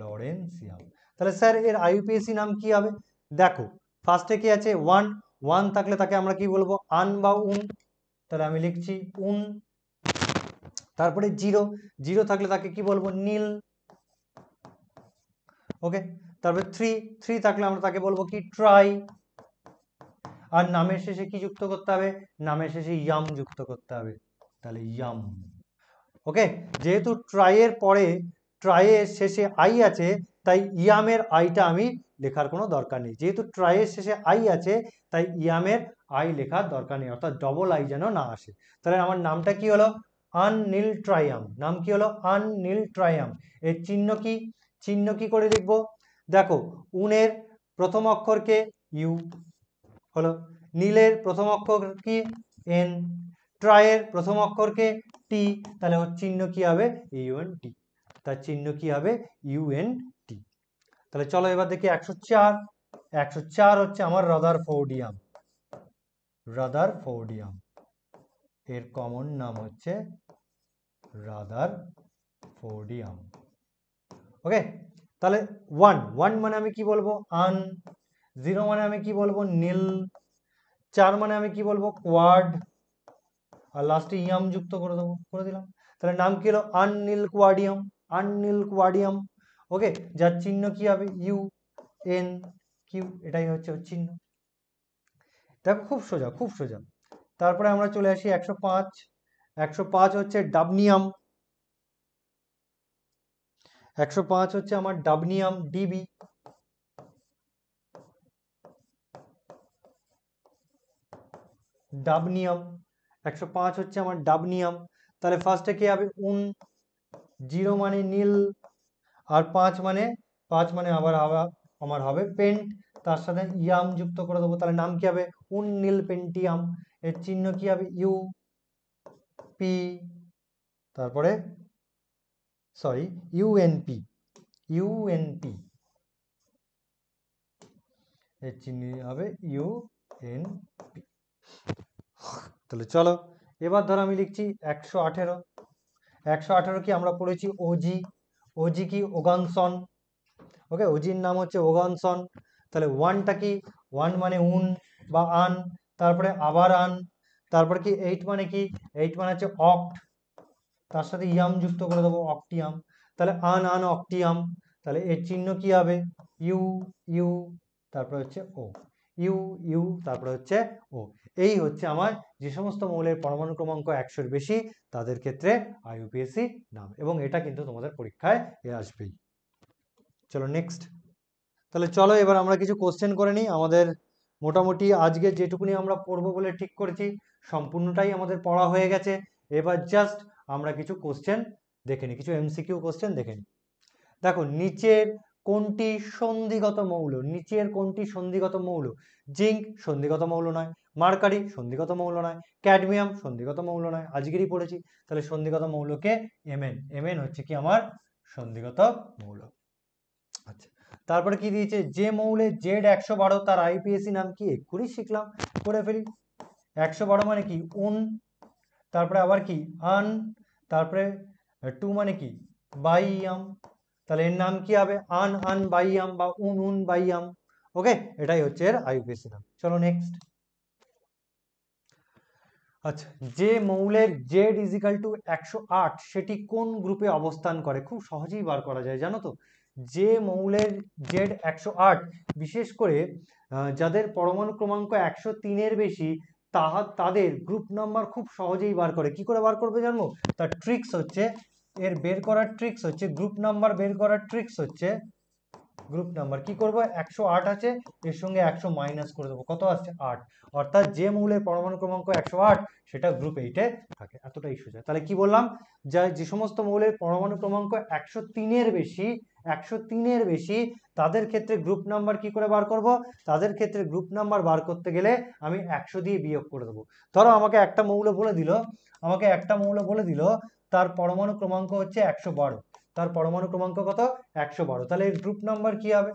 লরেন্সিয়াম তাহলে স্যার এর আইউপিএসি নাম কি হবে দেখো ফার্স্টে কি আছে ওয়ান ওয়ান থাকলে তাকে আমরা কি বলবো আন বা উন তাহলে আমি লিখছি উন তারপরে জিরো জিরো থাকলে তাকে কি বলবো নীল ওকে তারপরে থ্রি থ্রি থাকলে আমরা তাকে বলবো কি ট্রাই আর নামের শেষে কি যুক্ত করতে হবে নামের শেষে ইয়াম যুক্ত করতে হবে তাহলে ইয়াম ওকে যেহেতু ট্রাইয়ের পরে ট্রায়ের শেষে আই আছে তাই ইয়ামের আইটা আমি লেখার কোনো দরকার নেই যেহেতু ট্রায়ের শেষে আই আছে তাই ইয়ামের আই লেখার দরকার নেই অর্থাৎ ডবল আই যেন না আসে তাহলে আমার নামটা কি হলো আননীল ট্রায়াম নাম কি হলো আননীল ট্রায়াম এর চিহ্ন কি চিহ্ন কি করে লিখব দেখো উনের প্রথম অক্ষরকে ইউ হলো নীলের প্রথম অক্ষর কি এন ট্রায়ের প্রথম অক্ষরকে টি তাহলে ওর চিহ্ন কী হবে ইউএন টি তার চিহ্ন কি হবে ইউএন টি তাহলে চলো এবার দেখি একশো চার একশো চার হচ্ছে আমার রাদার ফোর্ডিয়াম রাদার ফোর্ডিয়াম এর কমন নাম হচ্ছে রাদার ফোর্ডিয়াম ওকে তাহলে ওয়ান ওয়ান মানে আমি কি বলবো আন জিরো মানে আমি কি বলবো নীল চার মানে আমি কি বলবো কোয়াড আর লাস্টে ইয়াম যুক্ত করে দেবো করে দিলাম তাহলে নাম কি হলো আন নীল কোয়াডিয়াম আননীল ওকে যার চিহ্ন কি হবে ইউ এন কিউ এটাই হচ্ছে ওর চিহ্ন দেখো খুব সোজা খুব সোজা তারপরে আমরা চলে আসি একশো পাঁচ একশো পাঁচ হচ্ছে ডাবনিয়াম একশো পাঁচ হচ্ছে আমার ডাবনিয়াম ডিবি ডাবনিয়াম একশো পাঁচ হচ্ছে আমার ডাবনিয়াম তাহলে ফার্স্টে কি হবে উন জিরো মানে নীল আর পাঁচ মানে পাঁচ মানে আবার আমার হবে পেন্ট তার সাথে ইয়াম যুক্ত করে দেবো তাহলে নাম কী হবে উন নীল পেন্টিয়াম এর চিহ্ন কী হবে ইউ পি তারপরে সরি ইউএনপি ইউএনপি এর চিহ্ন হবে ইউ এন পি তাহলে চলো এবার ধরো আমি লিখছি একশো আঠেরো একশো আঠেরো কি আমরা পড়েছি ওজি ওজি কি ওগানসন ওকে ওজির নাম হচ্ছে ওগানসন তাহলে ওয়ানটা কি ওয়ান মানে উন বা আন তারপরে আবার আন তারপর কি এইট মানে কি এইট মানে হচ্ছে অক্ট তার সাথে ইয়াম যুক্ত করে দেবো অক্টিয়াম তাহলে আন আন অক্টিয়াম তাহলে এর চিহ্ন কি হবে ইউ ইউ তারপরে হচ্ছে ও ইউ ইউ তারপরে হচ্ছে ও এই হচ্ছে আমার যে সমস্ত মৌলের পরমাণু ক্রমাঙ্ক একশোর বেশি তাদের ক্ষেত্রে আইইউপিএসি নাম এবং এটা কিন্তু তোমাদের পরীক্ষায় এ আসবেই চলো নেক্সট তাহলে চলো এবার আমরা কিছু কোশ্চেন করে নিই আমাদের মোটামুটি আজকে যেটুকুনি আমরা পড়বো বলে ঠিক করেছি সম্পূর্ণটাই আমাদের পড়া হয়ে গেছে এবার জাস্ট আমরা কিছু কোশ্চেন দেখে নিই কিছু এমসিকিউ কোশ্চেন দেখে নিই দেখো নিচের কোনটি সন্ধিগত মৌল নিচের কোনটি সন্ধিগত মৌল জিঙ্ক সন্ধিগত মৌল নয় মার্কারি সন্ধিগত মৌল নয় ক্যাডমিয়াম সন্ধিগত মৌল নয় আজকেরই পড়েছি তাহলে সন্ধিগত মৌলকে এমএন এমএন হচ্ছে কি আমার সন্ধিগত মৌল আচ্ছা তারপরে কি দিয়েছে যে মৌলে জেড একশো বারো তার আইপিএসি নাম কি এক্ষুনি শিখলাম করে ফেলি একশো বারো মানে কি উন তারপরে আবার কি আন তারপরে টু মানে কি বাইয়াম তাহলে এর নাম কি হবে আন আন বাইয়াম বা উন উন বাইয়াম ওকে এটাই হচ্ছে এর আইউপিসি নাম চলো নেক্সট আচ্ছা যে মৌলের জেড ইজিক্যাল টু একশো আট সেটি কোন গ্রুপে অবস্থান করে খুব সহজেই বার করা যায় জানো তো যে মৌলের জেড একশো আট বিশেষ করে যাদের পরমাণু ক্রমাঙ্ক একশো তিনের বেশি তাহা তাদের গ্রুপ নাম্বার খুব সহজেই বার করে কি করে বার করবে জানো তার ট্রিক্স হচ্ছে এর বের করার ট্রিক্স হচ্ছে গ্রুপ নাম্বার বের করার ট্রিক্স হচ্ছে গ্রুপ নাম্বার কি করব একশো আট আছে এর সঙ্গে একশো মাইনাস করে দেবো কত আছে আট অর্থাৎ যে মৌলের পরমাণু ক্রমাঙ্ক একশো আট সেটা গ্রুপ এইটে থাকে এতটাই সোজা তাহলে কি বললাম যা যে সমস্ত মৌলের পরমাণু ক্রমাঙ্ক একশো তিনের বেশি একশো তিনের বেশি তাদের ক্ষেত্রে গ্রুপ নাম্বার কি করে বার করব তাদের ক্ষেত্রে গ্রুপ নাম্বার বার করতে গেলে আমি একশো দিয়ে বিয়োগ করে দেবো ধরো আমাকে একটা মৌল বলে দিল আমাকে একটা মৌল বলে দিল তার পরমাণু ক্রমাঙ্ক হচ্ছে একশো বারো তার পরমাণু ক্রমাঙ্ক কত একশো বারো তাহলে এর গ্রুপ নাম্বার কি হবে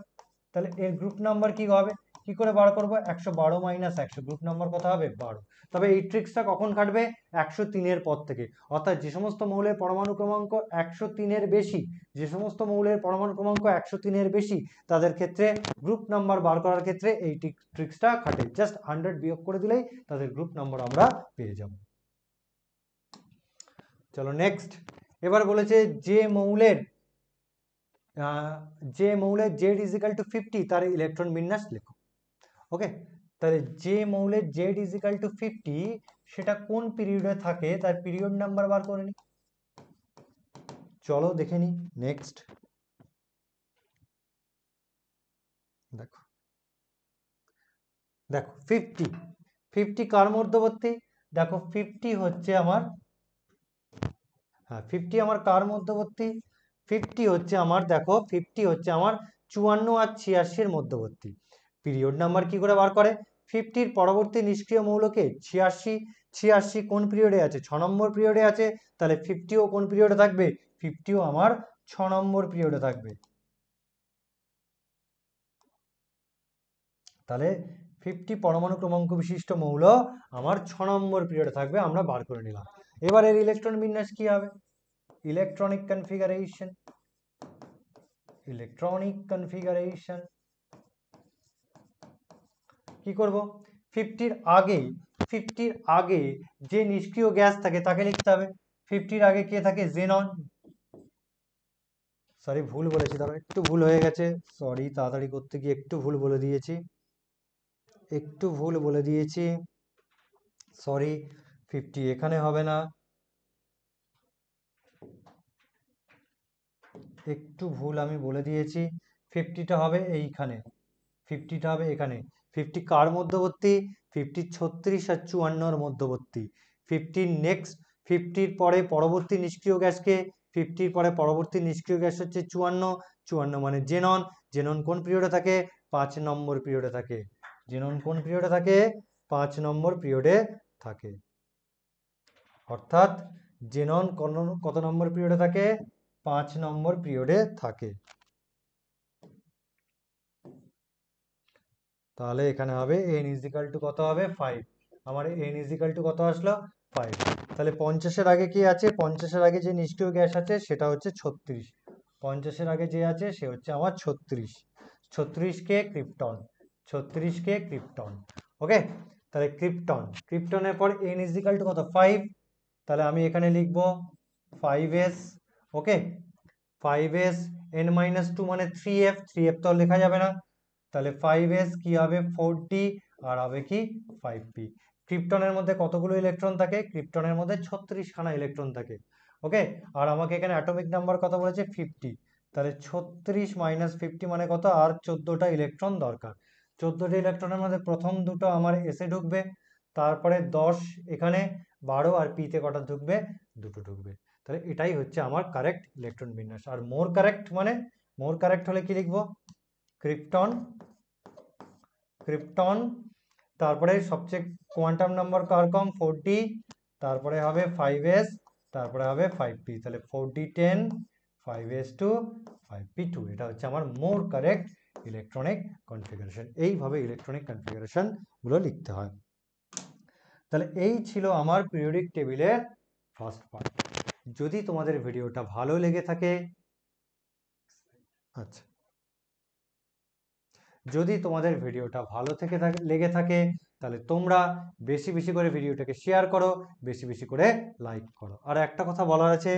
তাহলে এর গ্রুপ নাম্বার কি হবে কি করে বার করবো একশো বারো মাইনাস একশো গ্রুপ নম্বর কত হবে বারো তবে এই ট্রিক্সটা কখন খাটবে একশো তিনের পর থেকে অর্থাৎ যে সমস্ত মৌলের পরমাণু ক্রমাঙ্ক একশো তিনের বেশি যে সমস্ত মৌলের পরমাণু ক্রমাঙ্ক একশো তিনের বেশি তাদের ক্ষেত্রে গ্রুপ নাম্বার বার করার ক্ষেত্রে এই ট্রিক্সটা খাটে জাস্ট হান্ড্রেড বিয়োগ করে দিলেই তাদের গ্রুপ নম্বর আমরা পেয়ে যাবো চলো নেক্সট এবার বলেছে যে মৌলের যে মৌলের জেড ইজিক্যাল টু ফিফটি তার ইলেকট্রন বিন্যাস লেখো ওকে তাহলে যে মৌলের জেড ইজিক্যাল টু ফিফটি সেটা কোন পিরিয়ডে থাকে তার পিরিয়ড নাম্বার বার করে নিই চলো দেখে নিই নেক্সট দেখো দেখো ফিফটি ফিফটি কার মধ্যবর্তী দেখো ফিফটি হচ্ছে আমার হ্যাঁ ফিফটি আমার কার মধ্যবর্তী ফিফটি হচ্ছে আমার দেখো ফিফটি হচ্ছে আমার চুয়ান্ন আর ছিয়াশির মধ্যবর্তী পিরিয়ড নাম্বার কি করে বার করে ফিফটির পরবর্তী নিষ্ক্রিয় মৌলকে ছিয়াশি ছিয়াশি কোন পিরিয়ডে আছে ছ নম্বর পিরিয়ডে আছে তাহলে ফিফটিও কোন পিরিয়ডে থাকবে ফিফটিও আমার ছ নম্বর পিরিয়ডে থাকবে তাহলে ফিফটি পরমাণু ক্রমাঙ্ক বিশিষ্ট মৌল আমার ছ নম্বর পিরিয়ডে থাকবে আমরা বার করে নিলাম এবার এর ইলেকট্রন বিন্যাস কি হবে ইলেকট্রনিক কনফিগারেশন ইলেকট্রনিক কনফিগারেশন কি করব ফিফটির আগে ফিফটির আগে যে নিষ্ক্রিয় গ্যাস থাকে তাকে লিখতে হবে ফিফটির আগে কে থাকে জেনন সরি ভুল বলেছি দাদা একটু ভুল হয়ে গেছে সরি তাড়াতাড়ি করতে গিয়ে একটু ভুল বলে দিয়েছি একটু ভুল বলে দিয়েছি সরি ফিফটি এখানে হবে না একটু ভুল আমি বলে দিয়েছি ফিফটিটা হবে এইখানে ফিফটিটা হবে এখানে ফিফটি কার মধ্যবর্তী ফিফটি ছত্রিশ আর চুয়ান্নর মধ্যবর্তী ফিফটির নেক্সট ফিফটির পরে পরবর্তী নিষ্ক্রিয় গ্যাসকে ফিফটির পরে পরবর্তী নিষ্ক্রিয় গ্যাস হচ্ছে চুয়ান্ন চুয়ান্ন মানে জেনন জেনন কোন পিরিয়ডে থাকে পাঁচ নম্বর পিরিয়ডে থাকে জেনন কোন পিরিয়ডে থাকে পাঁচ নম্বর পিরিয়ডে থাকে অর্থাৎ জেনন কত নম্বর পিরিয়ডে থাকে পাঁচ নম্বর পিরিয়ডে থাকে তাহলে এখানে হবে এন ইজিক্যাল টু কত হবে ফাইভ আমার এন ইজিক্যাল টু কত আসলো ফাইভ তাহলে পঞ্চাশের আগে কি আছে পঞ্চাশের আগে যে নিষ্ক্রিয় গ্যাস আছে সেটা হচ্ছে ছত্রিশ পঞ্চাশের আগে যে আছে সে হচ্ছে আমার ছত্রিশ ছত্রিশকে ক্রিপ্টন ছত্রিশকে ক্রিপ্টন ওকে তাহলে ক্রিপ্টন ক্রিপ্টনের পর এন ইজিক্যাল টু কত ফাইভ তাহলে আমি এখানে লিখব five S okay five S N minus two মানে থ্রি এফ থ্রি এফ তো লেখা যাবে না তাহলে ফাইভ এস কী হবে ফোর ডি আর হবে কি ফাইভ পি ক্রিপ্টনের মধ্যে কতগুলো ইলেকট্রন থাকে ক্রিপ্টনের মধ্যে ছত্রিশখানা ইলেকট্রন থাকে ওকে আর আমাকে এখানে অ্যাটমিক নাম্বার কথা বলেছে ফিফটি তাহলে ছত্রিশ মাইনাস ফিফটি মানে কত আর চোদ্দোটা ইলেকট্রন দরকার চোদ্দোটি ইলেকট্রনের মধ্যে প্রথম দুটো আমার এসে ঢুকবে তারপরে দশ এখানে বারো আর পিতে কটা ঢুকবে দুটো ঢুকবে তাহলে এটাই হচ্ছে আমার কারেক্ট ইলেকট্রন বিন্যাস আর মোর কারেক্ট মানে মোর কারেক্ট হলে কি লিখব ক্রিপ্টন ক্রিপ্টন তারপরে সবচেয়ে কোয়ান্টাম নাম্বার কার কম ফোরটি তারপরে হবে ফাইভ এস তারপরে হবে ফাইভ পি তাহলে four D ten five S two five P two এটা হচ্ছে আমার মোর কারেক্ট ইলেকট্রনিক কনফিগারেশন এইভাবে ইলেকট্রনিক কনফিগারেশনগুলো লিখতে হয় তাহলে এই ছিল আমার পিরিয়ডিক টেবিলের ফার্স্ট পার্ট যদি তোমাদের ভিডিওটা ভালো লেগে থাকে আচ্ছা যদি তোমাদের ভিডিওটা ভালো থেকে লেগে থাকে তাহলে তোমরা বেশি বেশি করে ভিডিওটাকে শেয়ার করো বেশি বেশি করে লাইক করো আর একটা কথা বলার আছে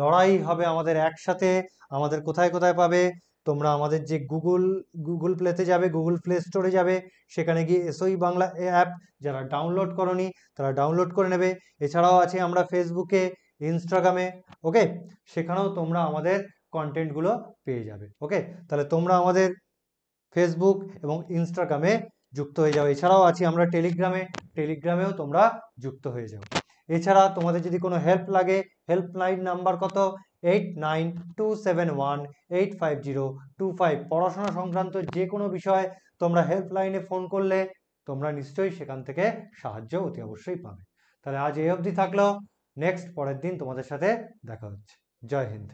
লড়াই হবে আমাদের একসাথে আমাদের কোথায় কোথায় পাবে তোমরা আমাদের যে গুগল গুগল প্লেতে যাবে গুগল প্লে স্টোরে যাবে সেখানে গিয়ে এসওই e বাংলা অ্যাপ যারা ডাউনলোড করনি তারা ডাউনলোড করে নেবে এছাড়াও আছে আমরা ফেসবুকে ইনস্টাগ্রামে ওকে সেখানেও তোমরা আমাদের কন্টেন্টগুলো পেয়ে যাবে ওকে তাহলে তোমরা আমাদের ফেসবুক এবং ইনস্টাগ্রামে যুক্ত হয়ে যাও এছাড়াও আছি আমরা টেলিগ্রামে টেলিগ্রামেও তোমরা যুক্ত হয়ে যাও এছাড়া তোমাদের যদি কোনো হেল্প লাগে হেল্পলাইন নাম্বার কত eight nine two seven one eight five zero two five পড়াশোনা সংক্রান্ত যে কোনো বিষয়ে তোমরা হেল্পলাইনে ফোন করলে তোমরা নিশ্চয়ই সেখান থেকে সাহায্য অতি অবশ্যই পাবে তাহলে আজ এই অবধি থাকলো নেক্সট পরের দিন তোমাদের সাথে দেখা হচ্ছে জয় হিন্দ